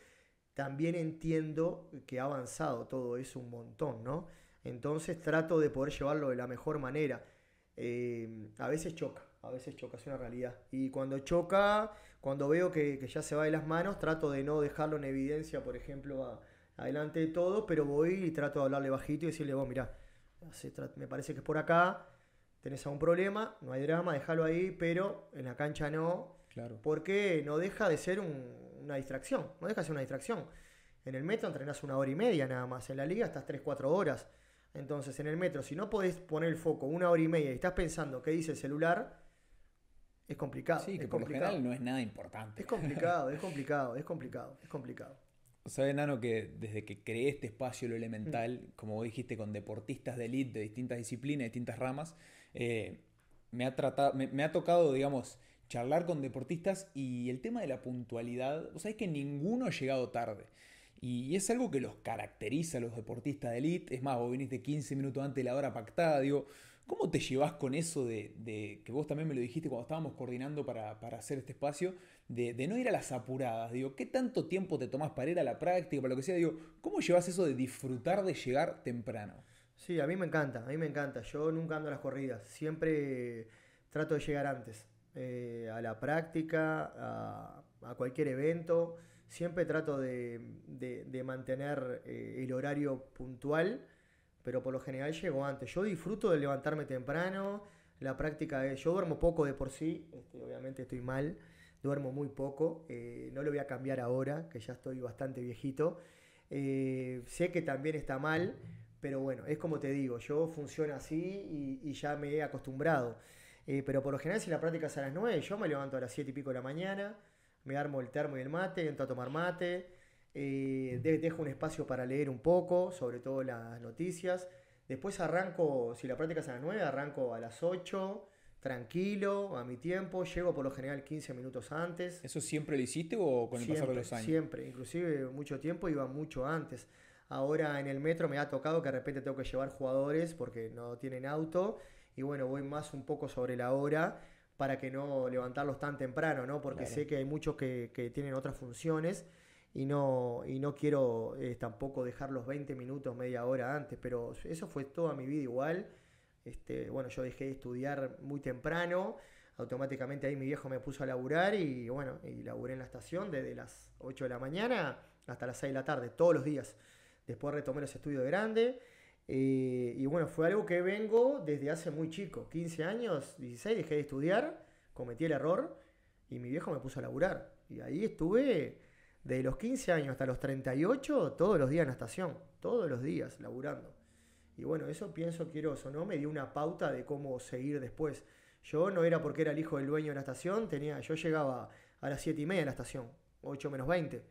También entiendo que ha avanzado todo eso un montón, ¿no? Entonces trato de poder llevarlo de la mejor manera. Eh, a veces choca, a veces choca, es una realidad. Y cuando choca, cuando veo que, ya se va de las manos, trato de no dejarlo en evidencia, por ejemplo, adelante de todo, pero voy y trato de hablarle bajito y decirle, vos, mira, me parece que es por acá, tenés algún problema, no hay drama, déjalo ahí, pero en la cancha no. Claro. Porque no deja de ser una distracción, no deja de ser una distracción. En el metro entrenás una hora y media nada más, en la liga estás 3-4 horas. Entonces, en el metro, si no podés poner el foco una hora y media y estás pensando qué dice el celular, es complicado. Sí, que por lo general no es nada importante. Es complicado, es complicado, es complicado, es complicado. Sabes, Nano, que desde que creé este espacio, lo elemental, mm. como dijiste, con deportistas de elite de distintas disciplinas, de distintas ramas, eh, me, ha tratado, me, ha tocado, digamos, charlar con deportistas y el tema de la puntualidad, sea, es que ninguno ha llegado tarde. Y es algo que los caracteriza a los deportistas de elite. Es más, vos viniste 15 minutos antes de la hora pactada, digo, ¿Cómo te llevas con eso de, que vos también me lo dijiste cuando estábamos coordinando para, hacer este espacio, de, no ir a las apuradas? Digo, ¿qué tanto tiempo te tomás para ir a la práctica, para lo que sea? Digo, ¿cómo llevas eso de disfrutar de llegar temprano? Sí, a mí me encanta, a mí me encanta. Yo nunca ando a las corridas, siempre trato de llegar antes, eh, a la práctica, a, cualquier evento. Siempre trato de, mantener eh, el horario puntual pero por lo general llego antes. Yo disfruto de levantarme temprano, la práctica es, yo duermo poco de por sí, este, obviamente estoy mal, duermo muy poco, eh, no lo voy a cambiar ahora, que ya estoy bastante viejito. Eh, sé que también está mal, pero bueno, es como te digo, yo funciona así y, ya me he acostumbrado. Eh, pero por lo general si la práctica es a las 9, yo me levanto a las 7 y pico de la mañana, me armo el termo y el mate, entro a tomar mate, eh, dejo un espacio para leer un poco, sobre todo las noticias. Después arranco, si la práctica es a las 9, arranco a las 8, tranquilo, a mi tiempo. Llego por lo general 15 minutos antes. ¿Eso siempre lo hiciste o con el siempre, pasar de los años? Siempre, inclusive mucho tiempo iba mucho antes. Ahora en el metro me ha tocado que de repente tengo que llevar jugadores porque no tienen auto. Y bueno, voy más un poco sobre la hora para que no levantarlos tan temprano, ¿no? Porque sé que hay muchos que, que tienen otras funciones y no, y no quiero eh, tampoco dejar los 20 minutos, media hora antes, pero eso fue toda mi vida igual. Este, bueno, yo dejé de estudiar muy temprano, automáticamente ahí mi viejo me puso a laburar y bueno, y laburé en la estación desde las 8 de la mañana hasta las 6 de la tarde, todos los días. Después retomé los estudios de grande. Eh, y bueno, fue algo que vengo desde hace muy chico, 15 años, 16, dejé de estudiar, cometí el error y mi viejo me puso a laburar. Y ahí estuve de los 15 años hasta los 38, todos los días en la estación, todos los días laburando. Y bueno, eso pienso, quiero eso no, me dio una pauta de cómo seguir después. Yo no era porque era el hijo del dueño de la estación, tenía, yo llegaba a las 7 y media en la estación, 8 menos 20.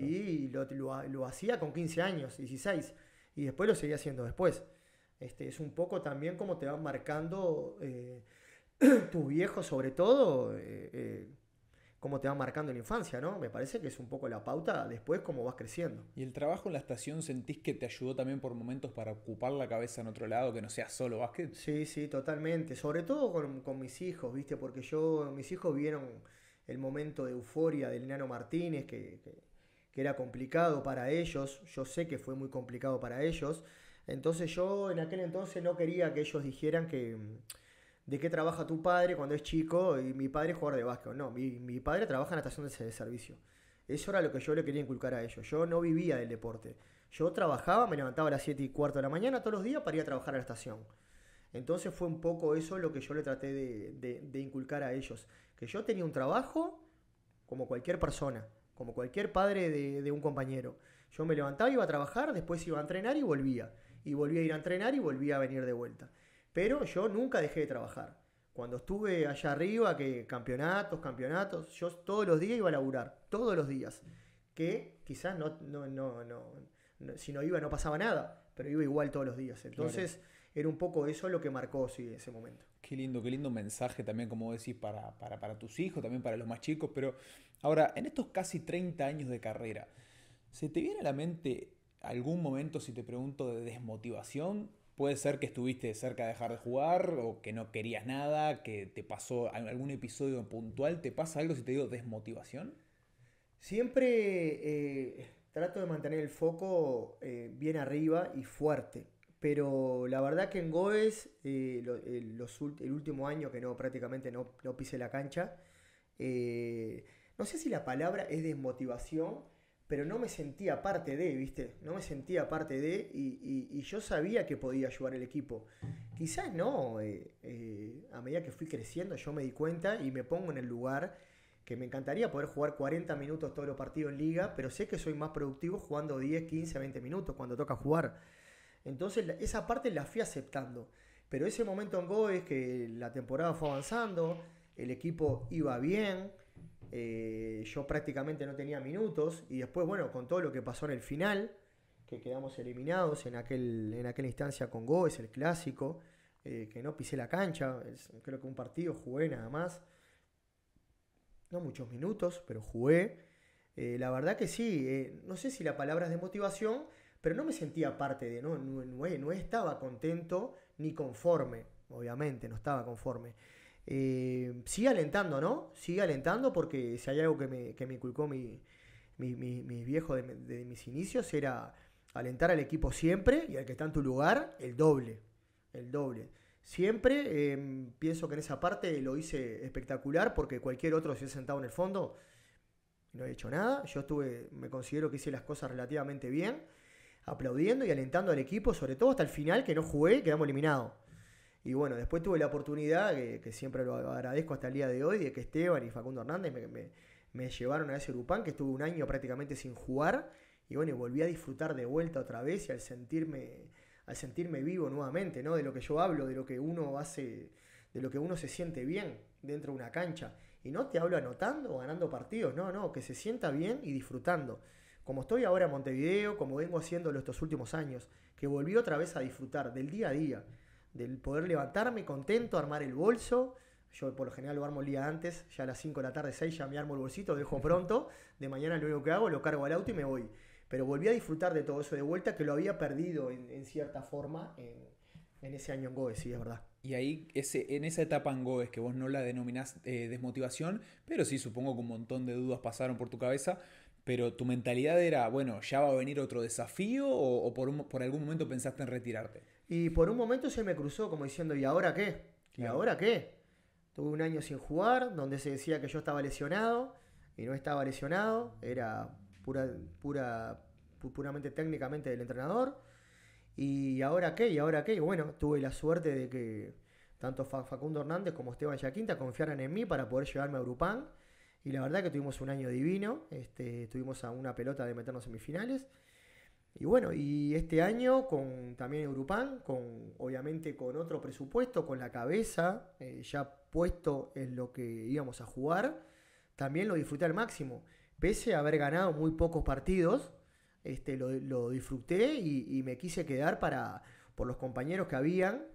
Y lo, hacía con 15 años, 16. Y después lo seguía haciendo después. Este, es un poco también como te van marcando eh, tus viejos, sobre todo. Eh, eh, cómo te va marcando la infancia, ¿no? Me parece que es un poco la pauta después cómo vas creciendo. ¿Y el trabajo en la estación sentís que te ayudó también por momentos para ocupar la cabeza en otro lado, que no sea solo básquet? Sí, sí, totalmente. Sobre todo con, mis hijos, ¿viste? Porque yo, mis hijos vieron el momento de euforia del Nano Martínez, que era complicado para ellos. Yo sé que fue muy complicado para ellos. Entonces yo en aquel entonces no quería que ellos dijeran que de qué trabaja tu padre cuando es chico y mi padre es jugador de básquet. No, mi, padre trabaja en la estación de servicio. Eso era lo que yo le quería inculcar a ellos. Yo no vivía del deporte. Yo trabajaba, me levantaba a las 7 y cuarto de la mañana todos los días para ir a trabajar a la estación. Entonces fue un poco eso lo que yo le traté de, inculcar a ellos. Que yo tenía un trabajo como cualquier persona, como cualquier padre de un compañero. Yo me levantaba, iba a trabajar, después iba a entrenar y volvía. Y volvía a ir a entrenar y volvía a venir de vuelta. Pero yo nunca dejé de trabajar. Cuando estuve allá arriba, que campeonatos, campeonatos, yo todos los días iba a laburar, todos los días. Que quizás no, no, no, no, si no iba no pasaba nada, pero iba igual todos los días. Entonces era un poco eso lo que marcó ese momento. Qué lindo, qué lindo mensaje también, como decís, para, para, para tus hijos, también para los más chicos. Pero ahora, en estos casi 30 años de carrera, ¿se te viene a la mente algún momento, si te pregunto, de desmotivación? Puede ser que estuviste cerca de dejar de jugar o que no querías nada, que te pasó algún episodio puntual. ¿Te pasa algo si te digo desmotivación? Siempre eh, trato de mantener el foco eh, bien arriba y fuerte. Pero la verdad que en Goes, eh, el, último año que no prácticamente no, no pise la cancha, no sé si la palabra es desmotivación, pero no me sentía parte de, ¿viste? No me sentía parte de y, yo sabía que podía ayudar el equipo. Quizás no, eh, eh, a medida que fui creciendo yo me di cuenta y me pongo en el lugar que me encantaría poder jugar 40 minutos todos los partidos en liga, pero sé que soy más productivo jugando 10, 15, 20 minutos cuando toca jugar. Entonces esa parte la fui aceptando. Pero ese momento en Go es que la temporada fue avanzando, el equipo iba bien, eh, yo prácticamente no tenía minutos y después, bueno, con todo lo que pasó en el final, que quedamos eliminados en, aquel, en aquella instancia con es el clásico, eh, que no pisé la cancha, creo que un partido jugué nada más, no muchos minutos, pero jugué. Eh, la verdad que sí, no sé si la palabra es de motivación, pero no me sentía parte de, no, no estaba contento ni conforme, obviamente, no estaba conforme. Eh, sigue alentando, ¿no? Sigue alentando porque si hay algo que me, inculcó mi, mi, viejo de, mis inicios era alentar al equipo siempre y al que está en tu lugar, el doble. El doble. Siempre em, pienso que en esa parte lo hice espectacular porque cualquier otro se ha sentado en el fondo no he hecho nada. Yo estuve, me considero que hice las cosas relativamente bien, aplaudiendo y alentando al equipo, sobre todo hasta el final que no jugué, quedamos eliminados. Y bueno, después tuve la oportunidad, que, siempre lo agradezco hasta el día de hoy, de que Esteban y Facundo Hernández me, llevaron a ese Urupán, que estuve un año prácticamente sin jugar. Y bueno, volví a disfrutar de vuelta otra vez y al sentirme, al sentirme vivo nuevamente, ¿no? De lo que yo hablo, de lo que uno hace, de lo que uno se siente bien dentro de una cancha. Y no te hablo anotando o ganando partidos, no, no, que se sienta bien y disfrutando. Como estoy ahora en Montevideo, como vengo haciéndolo estos últimos años, que volví otra vez a disfrutar del día a día del poder levantarme contento, armar el bolso. Yo por lo general lo armo el día antes, ya a las 5 de la tarde, 6 ya me armo el bolsito, dejo pronto. De mañana lo único que hago, lo cargo al auto y me voy. Pero volví a disfrutar de todo eso de vuelta que lo había perdido en, cierta forma en, ese año en Goes, sí, es verdad. Y ahí, ese, en esa etapa en Goes, que vos no la denominás eh, desmotivación, pero sí supongo que un montón de dudas pasaron por tu cabeza, pero tu mentalidad era, bueno, ya va a venir otro desafío o, por algún momento pensaste en retirarte. Y por un momento se me cruzó como diciendo, ¿y ahora qué? ¿Y ahora qué? Tuve un año sin jugar, donde se decía que yo estaba lesionado y no estaba lesionado, era pura, pura, puramente técnicamente del entrenador. ¿Y ahora qué? ¿Y ahora qué? Y bueno, tuve la suerte de que tanto Facundo Hernández como Esteban Yaquinta confiaran en mí para poder llevarme a Grupán. Y la verdad que tuvimos un año divino, este, tuvimos a una pelota de meternos en semifinales. Y bueno, y este año con también Europan, con obviamente con otro presupuesto, con la cabeza eh, ya puesto en lo que íbamos a jugar, también lo disfruté al máximo. Pese a haber ganado muy pocos partidos, este, lo, disfruté y, me quise quedar para, por los compañeros que habían,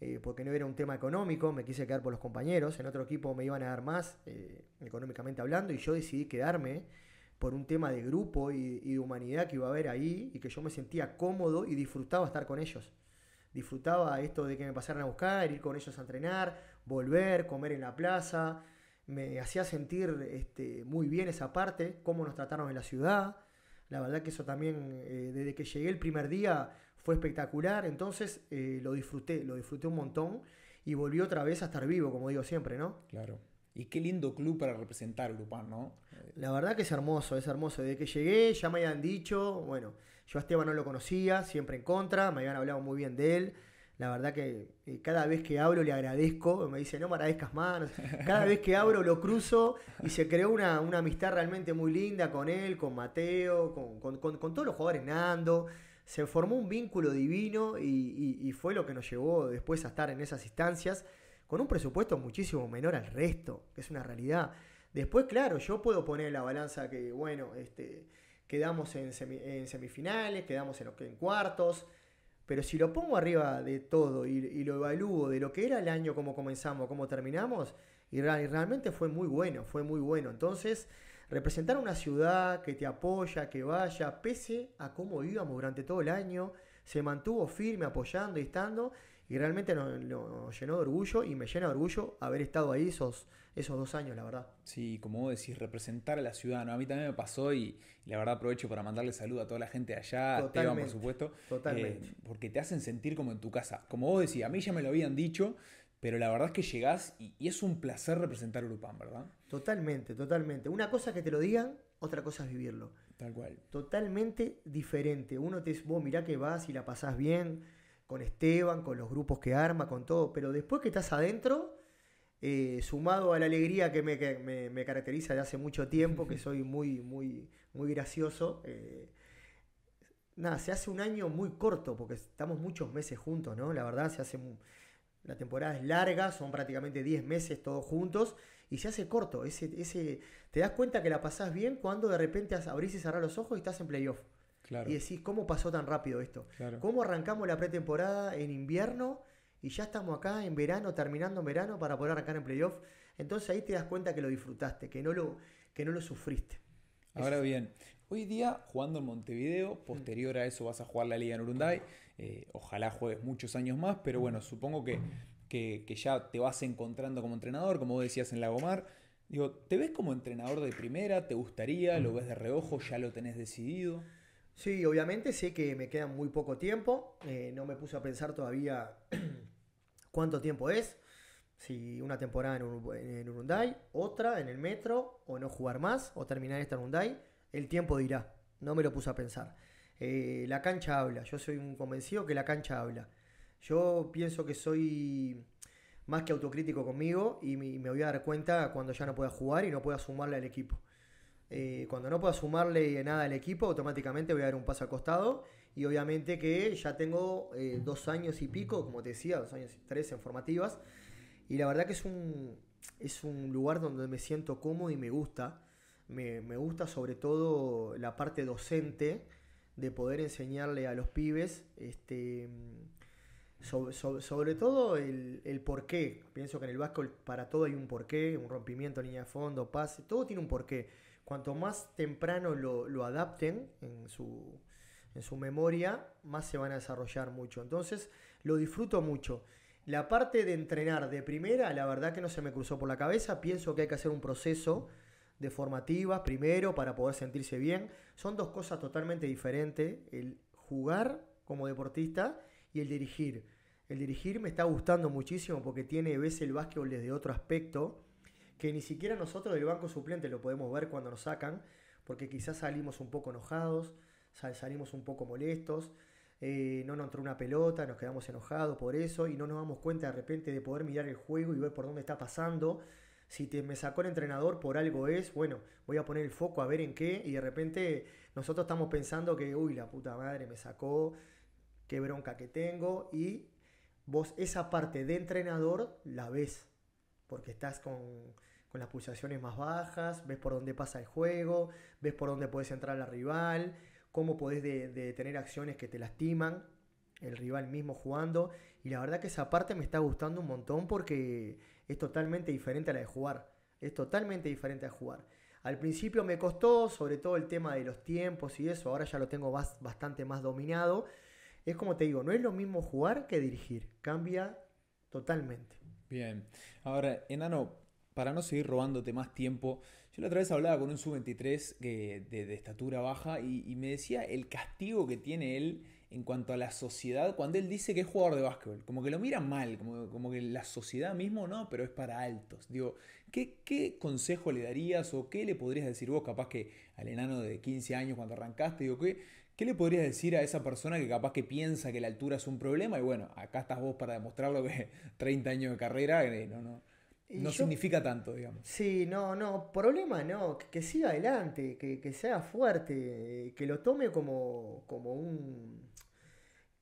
eh, porque no era un tema económico, me quise quedar por los compañeros, en otro equipo me iban a dar más, eh, económicamente hablando, y yo decidí quedarme por un tema de grupo y, de humanidad que iba a haber ahí y que yo me sentía cómodo y disfrutaba estar con ellos. Disfrutaba esto de que me pasaran a buscar, ir con ellos a entrenar, volver, comer en la plaza. Me hacía sentir este, muy bien esa parte, cómo nos trataron en la ciudad. La verdad que eso también, eh, desde que llegué el primer día, fue espectacular. Entonces eh, lo disfruté, lo disfruté un montón y volví otra vez a estar vivo, como digo siempre, ¿no? Claro. Y qué lindo club para representar Lupán, ¿no? Eh, La verdad que es hermoso, es hermoso. Desde que llegué ya me habían dicho, bueno, yo a Esteban no lo conocía, siempre en contra, me habían hablado muy bien de él. La verdad que eh, cada vez que hablo le agradezco, me dice, no me agradezcas más. Cada vez que abro lo cruzo y se creó una, amistad realmente muy linda con él, con Mateo, con, todos los jugadores Nando se formó un vínculo divino y, fue lo que nos llevó después a estar en esas instancias con un presupuesto muchísimo menor al resto, que es una realidad. Después, claro, yo puedo poner la balanza que, bueno, este, quedamos en, semifinales, quedamos en, en cuartos, pero si lo pongo arriba de todo y, lo evalúo de lo que era el año, cómo comenzamos, cómo terminamos, y, realmente fue muy bueno, fue muy bueno. Entonces, representar una ciudad que te apoya, que vaya, pese a cómo íbamos durante todo el año, se mantuvo firme, apoyando y estando, y realmente nos, llenó de orgullo y me llena de orgullo haber estado ahí esos, esos dos años, la verdad. Sí, como vos decís, representar a la ciudad, ¿no? A mí también me pasó y, la verdad aprovecho para mandarle salud a toda la gente de allá, a por supuesto. Totalmente. Eh, porque te hacen sentir como en tu casa. Como vos decís, a mí ya me lo habían dicho, pero la verdad es que llegás y, es un placer representar a Urupán, ¿verdad? Totalmente, totalmente. Una cosa que te lo digan, otra cosa es vivirlo. Tal cual. Totalmente diferente. Uno te dice, vos mirá que vas y la pasás bien con Esteban, con los grupos que arma, con todo, pero después que estás adentro, eh, sumado a la alegría que me, caracteriza de hace mucho tiempo, que soy muy, muy, muy gracioso, eh, nada, se hace un año muy corto, porque estamos muchos meses juntos, ¿no? La verdad, se hace... La temporada es larga, son prácticamente 10 meses todos juntos y se hace corto. Ese, ese, te das cuenta que la pasás bien cuando de repente abrís y cerrás los ojos y estás en playoff. Y decís, ¿cómo pasó tan rápido esto? ¿Cómo arrancamos la pretemporada en invierno y ya estamos acá en verano, terminando en verano para poder arrancar en playoff? Entonces ahí te das cuenta que lo disfrutaste, que no lo, que no lo sufriste. Ahora bien, hoy día jugando en Montevideo, mm. posterior a eso vas a jugar la Liga en Urunday, eh, ojalá juegues muchos años más, pero mm. bueno, supongo que, que, ya te vas encontrando como entrenador, como vos decías en Lagomar. Digo, ¿te ves como entrenador de primera? ¿Te gustaría? ¿Lo mm. ves de reojo? ¿Ya lo tenés decidido? Sí, obviamente sé que me queda muy poco tiempo. Eh, no me puse a pensar todavía cuánto tiempo es. Si una temporada en, Urundai, otra en el metro, o no jugar más, o terminar esta en el tiempo dirá. No me lo puse a pensar. Eh, la cancha habla. Yo soy un convencido que la cancha habla. Yo pienso que soy más que autocrítico conmigo y me voy a dar cuenta cuando ya no pueda jugar y no pueda sumarle al equipo. Eh, cuando no pueda sumarle nada al equipo, automáticamente voy a dar un paso al costado. Y obviamente que ya tengo eh, dos años y pico, como te decía, dos años y tres en formativas. Y la verdad que es un, es un lugar donde me siento cómodo y me gusta. Me, me gusta sobre todo la parte docente de poder enseñarle a los pibes este, sobre, todo el, el porqué. Pienso que en el básquet para todo hay un porqué, un rompimiento, línea de fondo, pase, todo tiene un porqué cuanto más temprano lo, adapten en su, en su memoria, más se van a desarrollar mucho. Entonces, lo disfruto mucho. La parte de entrenar de primera, la verdad que no se me cruzó por la cabeza. Pienso que hay que hacer un proceso de formativa primero para poder sentirse bien. Son dos cosas totalmente diferentes, el jugar como deportista y el dirigir. El dirigir me está gustando muchísimo porque tiene, ves el básquetbol desde otro aspecto que ni siquiera nosotros del banco suplente lo podemos ver cuando nos sacan, porque quizás salimos un poco enojados, salimos un poco molestos, eh, no nos entró una pelota, nos quedamos enojados por eso y no nos damos cuenta de repente de poder mirar el juego y ver por dónde está pasando. Si te, me sacó el entrenador por algo es, bueno, voy a poner el foco a ver en qué y de repente nosotros estamos pensando que, uy, la puta madre me sacó, qué bronca que tengo y vos esa parte de entrenador la ves porque estás con, las pulsaciones más bajas, ves por dónde pasa el juego, ves por dónde puedes entrar al rival, cómo podés de, tener acciones que te lastiman, el rival mismo jugando. Y la verdad que esa parte me está gustando un montón porque es totalmente diferente a la de jugar. Es totalmente diferente a jugar. Al principio me costó, sobre todo el tema de los tiempos y eso, ahora ya lo tengo bastante más dominado. Es como te digo, no es lo mismo jugar que dirigir, cambia totalmente. Bien. Ahora, enano, para no seguir robándote más tiempo, yo la otra vez hablaba con un sub-23 eh, de, estatura baja y, me decía el castigo que tiene él en cuanto a la sociedad cuando él dice que es jugador de básquetbol. Como que lo mira mal, como, que la sociedad mismo no, pero es para altos. Digo, ¿qué, ¿qué consejo le darías o qué le podrías decir vos, capaz que al enano de 15 años cuando arrancaste? Digo, ¿qué, ¿Qué le podrías decir a esa persona que capaz que piensa que la altura es un problema? Y bueno, acá estás vos para demostrarlo que 30 años de carrera eh, no, no, no significa tanto, digamos. Sí, no, no, problema no, que, siga adelante, que, sea fuerte, que lo tome como, como un...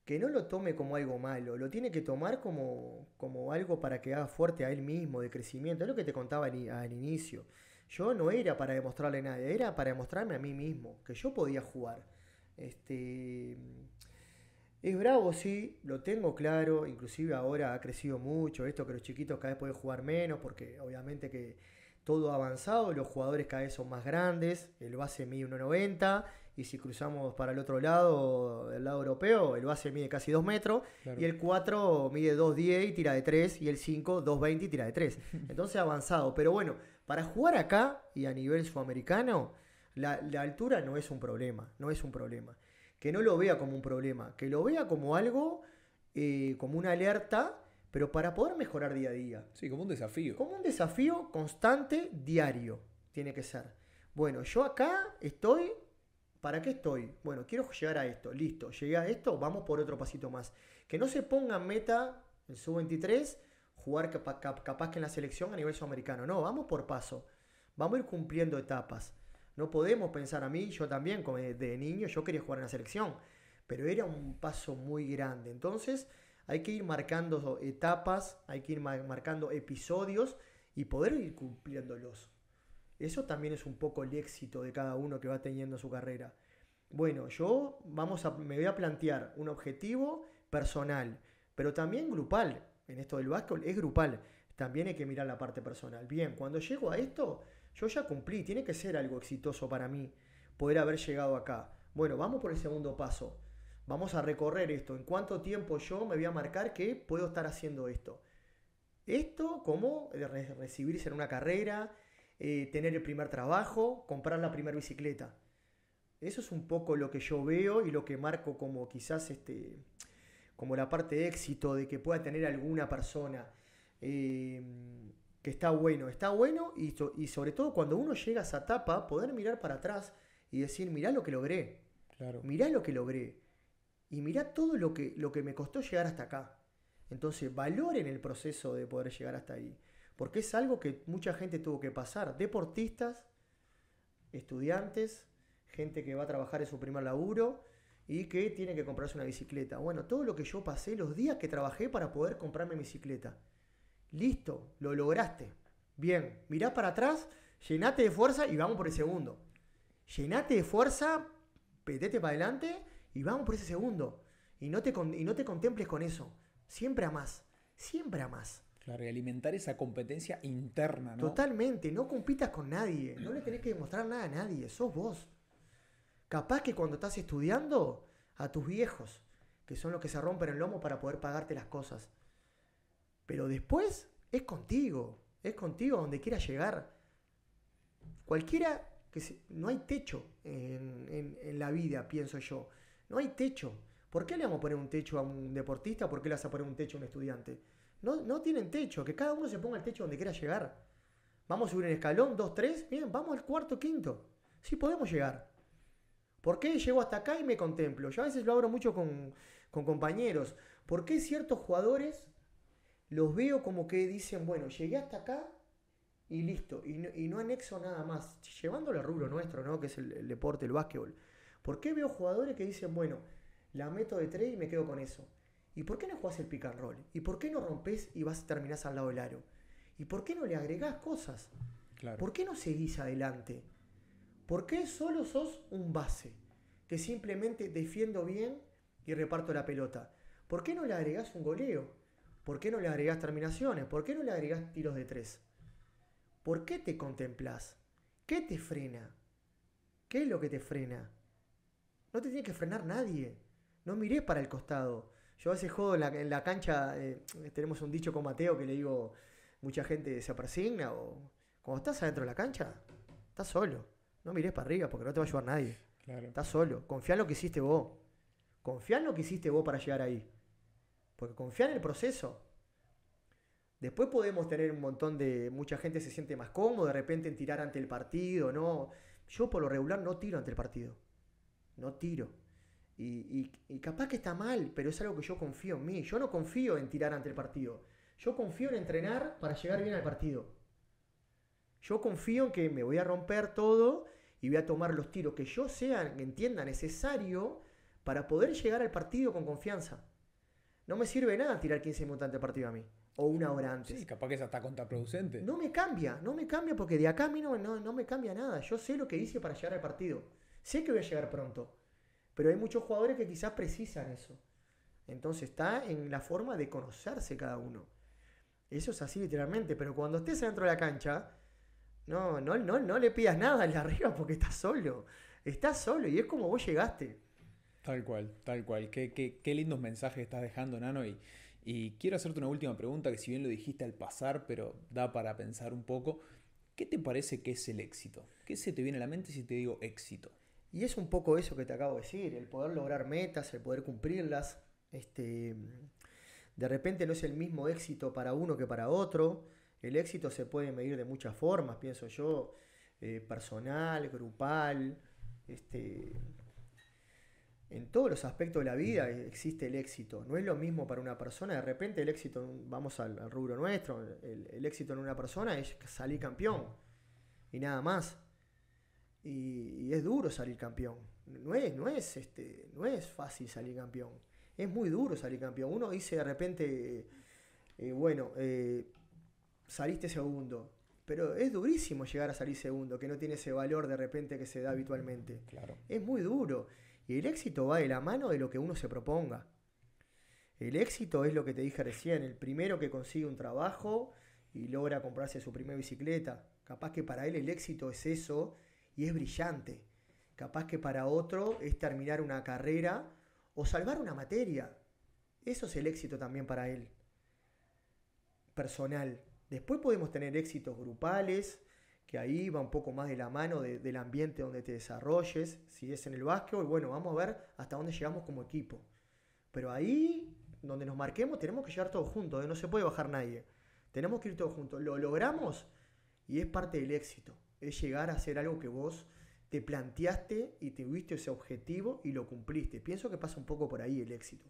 que no lo tome como algo malo, lo tiene que tomar como, como algo para que haga fuerte a él mismo, de crecimiento, es lo que te contaba al, al inicio. Yo no era para demostrarle a nadie, era para demostrarme a mí mismo que yo podía jugar este, es bravo, sí, lo tengo claro, inclusive ahora ha crecido mucho esto que los chiquitos cada vez pueden jugar menos, porque obviamente que todo ha avanzado, los jugadores cada vez son más grandes, el base mide 1,90 y si cruzamos para el otro lado, el lado europeo, el base mide casi 2 metros y el 4 mide 2,10 y tira de 3 y el 5 2,20 y tira de 3. Entonces ha avanzado, pero bueno, para jugar acá y a nivel sudamericano la, altura no es un problema, no es un problema. Que no lo vea como un problema, que lo vea como algo, eh, como una alerta, pero para poder mejorar día a día. Sí, como un desafío. Como un desafío constante, diario, tiene que ser. Bueno, yo acá estoy, ¿para qué estoy? Bueno, quiero llegar a esto, listo, llegué a esto, vamos por otro pasito más. Que no se ponga meta en sub 23 jugar capaz que en la selección a nivel sudamericano, no, vamos por paso, vamos a ir cumpliendo etapas. No podemos pensar a mí, yo también, como de niño, yo quería jugar en la selección, pero era un paso muy grande. Entonces, hay que ir marcando etapas, hay que ir marcando episodios y poder ir cumpliéndolos. Eso también es un poco el éxito de cada uno que va teniendo su carrera. Bueno, yo vamos a, me voy a plantear un objetivo personal, pero también grupal. En esto del básquetbol es grupal. También hay que mirar la parte personal. Bien, cuando llego a esto, yo ya cumplí, tiene que ser algo exitoso para mí poder haber llegado acá. Bueno, vamos por el segundo paso. Vamos a recorrer esto. ¿En cuánto tiempo yo me voy a marcar que puedo estar haciendo esto? Esto como recibirse en una carrera, eh, tener el primer trabajo, comprar la primera bicicleta. Eso es un poco lo que yo veo y lo que marco como quizás este, como la parte de éxito de que pueda tener alguna persona. Eh, que está bueno. Está bueno y, sobre todo cuando uno llega a esa etapa, poder mirar para atrás y decir, mirá lo que logré. Claro. Mirá lo que logré. Y mirá todo lo que, lo que me costó llegar hasta acá. Entonces, valoren el proceso de poder llegar hasta ahí. Porque es algo que mucha gente tuvo que pasar. Deportistas, estudiantes, gente que va a trabajar en su primer laburo y que tiene que comprarse una bicicleta. Bueno, todo lo que yo pasé, los días que trabajé para poder comprarme mi bicicleta. Listo, lo lograste. Bien, mirá para atrás, llenate de fuerza y vamos por el segundo. Llenate de fuerza, petete para adelante y vamos por ese segundo. Y no te, y no te contemples con eso. Siempre a más, siempre a más. Claro, y alimentar esa competencia interna, ¿no? Totalmente, no compitas con nadie, no le tenés que demostrar nada a nadie, sos vos. Capaz que cuando estás estudiando, a tus viejos, que son los que se rompen el lomo para poder pagarte las cosas. Pero después es contigo, es contigo a donde quieras llegar. Cualquiera que no hay techo en, la vida, pienso yo. No hay techo. ¿Por qué le vamos a poner un techo a un deportista? ¿Por qué le vas a poner un techo a un estudiante? No, tienen techo, que cada uno se ponga el techo donde quiera llegar. Vamos a subir un escalón, dos, tres, bien, vamos al cuarto, quinto. sí, podemos llegar. ¿Por qué llego hasta acá y me contemplo? Yo a veces lo abro mucho con, con compañeros. ¿Por qué ciertos jugadores los veo como que dicen, bueno, llegué hasta acá y listo, y no, anexo nada más, llevándolo al rubro nuestro, ¿no? que es el, deporte, el básquetbol. ¿Por qué veo jugadores que dicen, bueno, la meto de tres y me quedo con eso? ¿Y por qué no jugás el pick and roll? ¿Y por qué no rompes y vas terminás al lado del aro? ¿Y por qué no le agregás cosas? ¿Por qué no seguís adelante? ¿Por qué solo sos un base? Que simplemente defiendo bien y reparto la pelota. ¿Por qué no le agregás un goleo? ¿Por qué no le agregás terminaciones? ¿Por qué no le agregás tiros de tres? ¿Por qué te contemplás? ¿Qué te frena? ¿Qué es lo que te frena? No te tiene que frenar nadie. No mires para el costado. Yo a veces juego en la, cancha, eh, tenemos un dicho con Mateo que le digo, mucha gente se apersigna o cuando estás adentro de la cancha, estás solo. No mires para arriba porque no te va a ayudar nadie. Estás solo. Confía en lo que hiciste vos. Confía en lo que hiciste vos para llegar ahí. Porque confía en el proceso. Después podemos tener un montón de. Mucha gente se siente más cómodo de repente en tirar ante el partido, ¿no? Yo por lo regular no tiro ante el partido. No tiro. Y, y capaz que está mal, pero es algo que yo confío en mí. Yo no confío en tirar ante el partido. Yo confío en entrenar para llegar bien al partido. Yo confío en que me voy a romper todo y voy a tomar los tiros que yo sea, entienda necesario para poder llegar al partido con confianza. No me sirve nada tirar 15 minutos antes del partido a mí. O una hora antes. Sí, capaz que es está contraproducente. No me cambia, no me cambia porque de acá a mí no, no, me cambia nada. Yo sé lo que hice para llegar al partido. Sé que voy a llegar pronto. Pero hay muchos jugadores que quizás precisan eso. Entonces está en la forma de conocerse cada uno. Eso es así literalmente. Pero cuando estés dentro de la cancha, no, no, no, no le pidas nada al de arriba porque estás solo. Estás solo y es como vos llegaste. Tal cual, tal cual. Qué, lindos mensajes estás dejando, Nano. Y, quiero hacerte una última pregunta que si bien lo dijiste al pasar, pero da para pensar un poco. ¿Qué te parece que es el éxito? ¿Qué se te viene a la mente si te digo éxito? Y es un poco eso que te acabo de decir, el poder lograr metas, el poder cumplirlas. Este, de repente no es el mismo éxito para uno que para otro. El éxito se puede medir de muchas formas, pienso yo, eh, personal, grupal, este, en todos los aspectos de la vida existe el éxito. No es lo mismo para una persona. De repente el éxito, vamos al, rubro nuestro, el, éxito en una persona es salir campeón y nada más. Y, es duro salir campeón. No es, no, es, este, no es fácil salir campeón. Es muy duro salir campeón. Uno dice de repente, eh, bueno, eh, saliste segundo. Pero es durísimo llegar a salir segundo, que no tiene ese valor de repente que se da habitualmente. Claro. Es muy duro. Y el éxito va de la mano de lo que uno se proponga. El éxito es lo que te dije recién, el primero que consigue un trabajo y logra comprarse su primera bicicleta. Capaz que para él el éxito es eso y es brillante. Capaz que para otro es terminar una carrera o salvar una materia. Eso es el éxito también para él. Personal. Después podemos tener éxitos grupales, que ahí va un poco más de la mano del ambiente donde te desarrolles, si es en el básquetbol, bueno, vamos a ver hasta dónde llegamos como equipo. Pero ahí, donde nos marquemos, tenemos que llegar todos juntos, ¿eh? no se puede bajar nadie. Tenemos que ir todos juntos. Lo logramos y es parte del éxito. Es llegar a hacer algo que vos te planteaste y tuviste ese objetivo y lo cumpliste. Pienso que pasa un poco por ahí el éxito.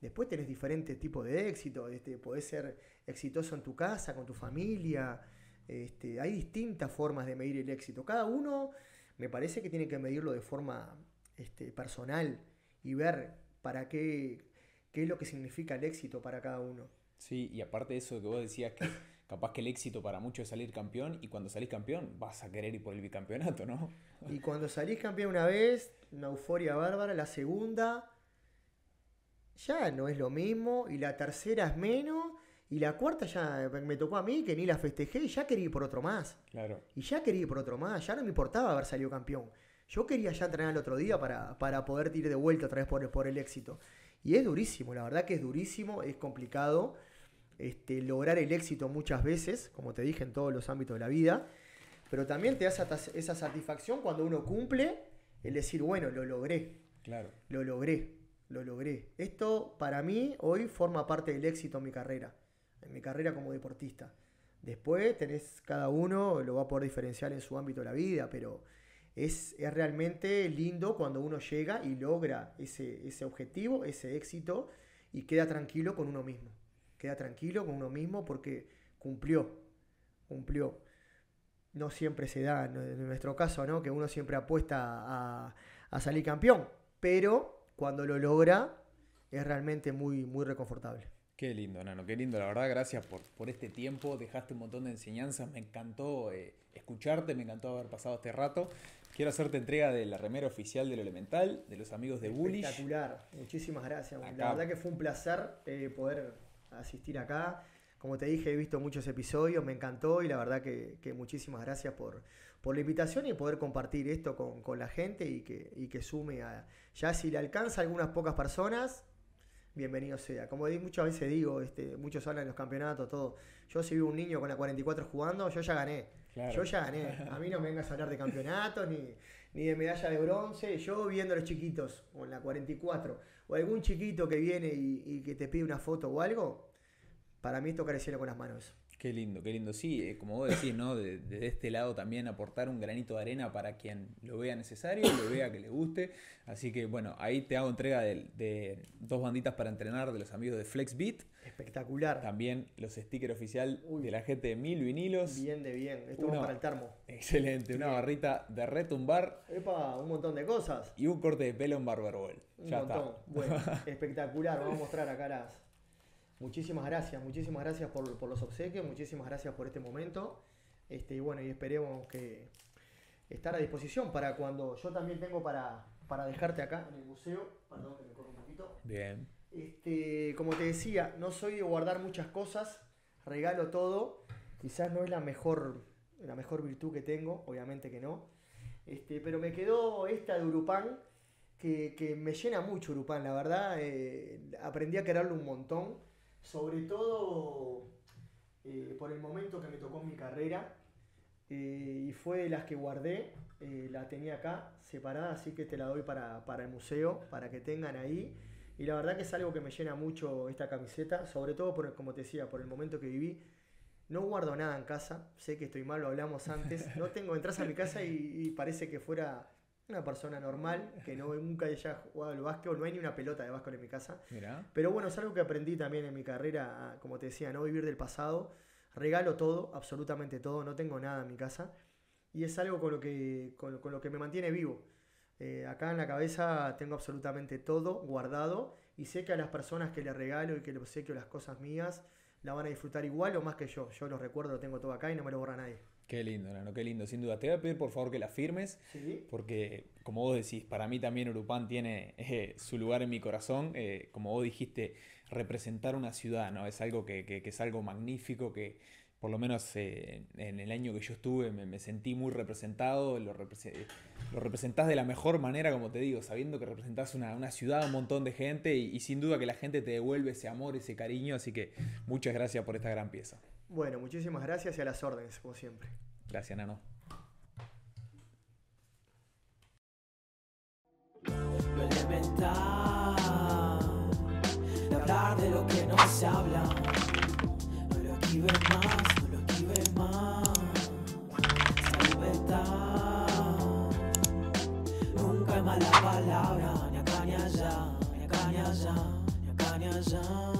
Después tenés diferentes tipos de éxito. Este, podés ser exitoso en tu casa, con tu familia este, hay distintas formas de medir el éxito. Cada uno me parece que tiene que medirlo de forma este, personal y ver para qué, qué es lo que significa el éxito para cada uno. Sí, y aparte de eso que vos decías que capaz que el éxito para muchos es salir campeón y cuando salís campeón vas a querer ir por el bicampeonato, ¿no? Y cuando salís campeón una vez, una euforia bárbara, la segunda ya no es lo mismo y la tercera es menos y la cuarta ya me tocó a mí, que ni la festejé, y ya quería ir por otro más. Claro. Y ya quería ir por otro más, ya no me importaba haber salido campeón. Yo quería ya entrenar el otro día para, poder ir de vuelta otra vez por, el éxito. Y es durísimo, la verdad que es durísimo, es complicado este, lograr el éxito muchas veces, como te dije, en todos los ámbitos de la vida. Pero también te da esa satisfacción cuando uno cumple el decir, bueno, lo logré. Claro. Lo logré, lo logré. Esto para mí hoy forma parte del éxito en mi carrera en mi carrera como deportista. Después tenés cada uno, lo va a poder diferenciar en su ámbito de la vida, pero es, realmente lindo cuando uno llega y logra ese, ese objetivo, ese éxito, y queda tranquilo con uno mismo. Queda tranquilo con uno mismo porque cumplió, cumplió. No siempre se da, en nuestro caso, Que uno siempre apuesta a, a salir campeón, pero cuando lo logra es realmente muy, muy reconfortable. Qué lindo, Nano, qué lindo. La verdad, gracias por, por este tiempo. Dejaste un montón de enseñanzas. Me encantó eh, escucharte, me encantó haber pasado este rato. Quiero hacerte entrega de la remera oficial del Elemental, de los amigos de Bullish. Espectacular, muchísimas gracias. La verdad que fue un placer eh, poder asistir acá. Como te dije, he visto muchos episodios, me encantó y la verdad que, muchísimas gracias por, por la invitación y poder compartir esto con, la gente y que, y que sume a, ya si le alcanza a algunas pocas personas, bienvenido sea. Como muchas veces digo, este, muchos hablan en los campeonatos, todo. Yo si vivo un niño con la 44 jugando, yo ya gané. Yo ya gané. A mí no me vengas a hablar de campeonatos ni, de medalla de bronce. Yo viendo a los chiquitos con la 44 o algún chiquito que viene y, que te pide una foto o algo, para mí el cielo con las manos. Qué lindo, qué lindo. Sí, eh, como vos decís, ¿no? Desde de este lado también aportar un granito de arena para quien lo vea necesario, lo vea que le guste. Así que bueno, ahí te hago entrega de, dos banditas para entrenar de los amigos de Flexbeat. Espectacular. También los stickers oficial de la gente de Mil Vinilos. Bien de bien. Esto va para el termo. Excelente, una barrita de retumbar. Epa, un montón de cosas. Y un corte de pelo en Un montón. Bueno, espectacular. Vamos a mostrar acá las Muchísimas gracias, muchísimas gracias por, los obsequios, muchísimas gracias por este momento. Este, y bueno, y esperemos que estar a disposición para cuando yo también tengo para, para dejarte acá en el museo. Perdón que me corro un poquito. Bien. Este, como te decía, no soy de guardar muchas cosas, regalo todo. Quizás no es la mejor, la mejor virtud que tengo, obviamente que no. Este, pero me quedó esta de Urupán, que, que me llena mucho Urupán, la verdad. Eh, aprendí a quererlo un montón sobre todo eh, por el momento que me tocó mi carrera. Eh, y fue de las que guardé, eh, la tenía acá separada, así que te la doy para, el museo, para que tengan ahí. Y la verdad que es algo que me llena mucho esta camiseta, sobre todo por, como te decía, por el momento que viví. No guardo nada en casa, sé que estoy mal, lo hablamos antes. No tengo, entras a mi casa y parece que fuera una persona normal que no nunca haya jugado al básquet, no hay ni una pelota de básquet en mi casa. Pero bueno, es algo que aprendí también en mi carrera, como te decía, no vivir del pasado. Regalo todo, absolutamente todo, no tengo nada en mi casa. Y es algo con lo que, con, lo que me mantiene vivo. Eh, acá en la cabeza tengo absolutamente todo guardado y sé que a las personas que le regalo y que le obsequio las cosas mías la van a disfrutar igual o más que yo. Yo los recuerdo, lo tengo todo acá y no me lo borra nadie. Qué lindo, Nano, qué lindo, sin duda. Te voy a pedir por favor que la firmes, porque como vos decís, para mí también Urupán tiene eh, su lugar en mi corazón. Eh, como vos dijiste, representar una ciudad, ¿no? Es algo que, es algo magnífico, que por lo menos eh, en el año que yo estuve me, sentí muy representado, lo, representás de la mejor manera, como te digo, sabiendo que representás una, una ciudad, un montón de gente y sin duda que la gente te devuelve ese amor, ese cariño, así que muchas gracias por esta gran pieza. Bueno, muchísimas gracias y a las órdenes, como siempre. Gracias, Nano. Lo elemental, de hablar de lo que no se habla. No lo esquiven más, no lo esquiven más. Salud nunca hay mala palabra, ni acá ni allá, ni acá ni allá, ni acá ni allá.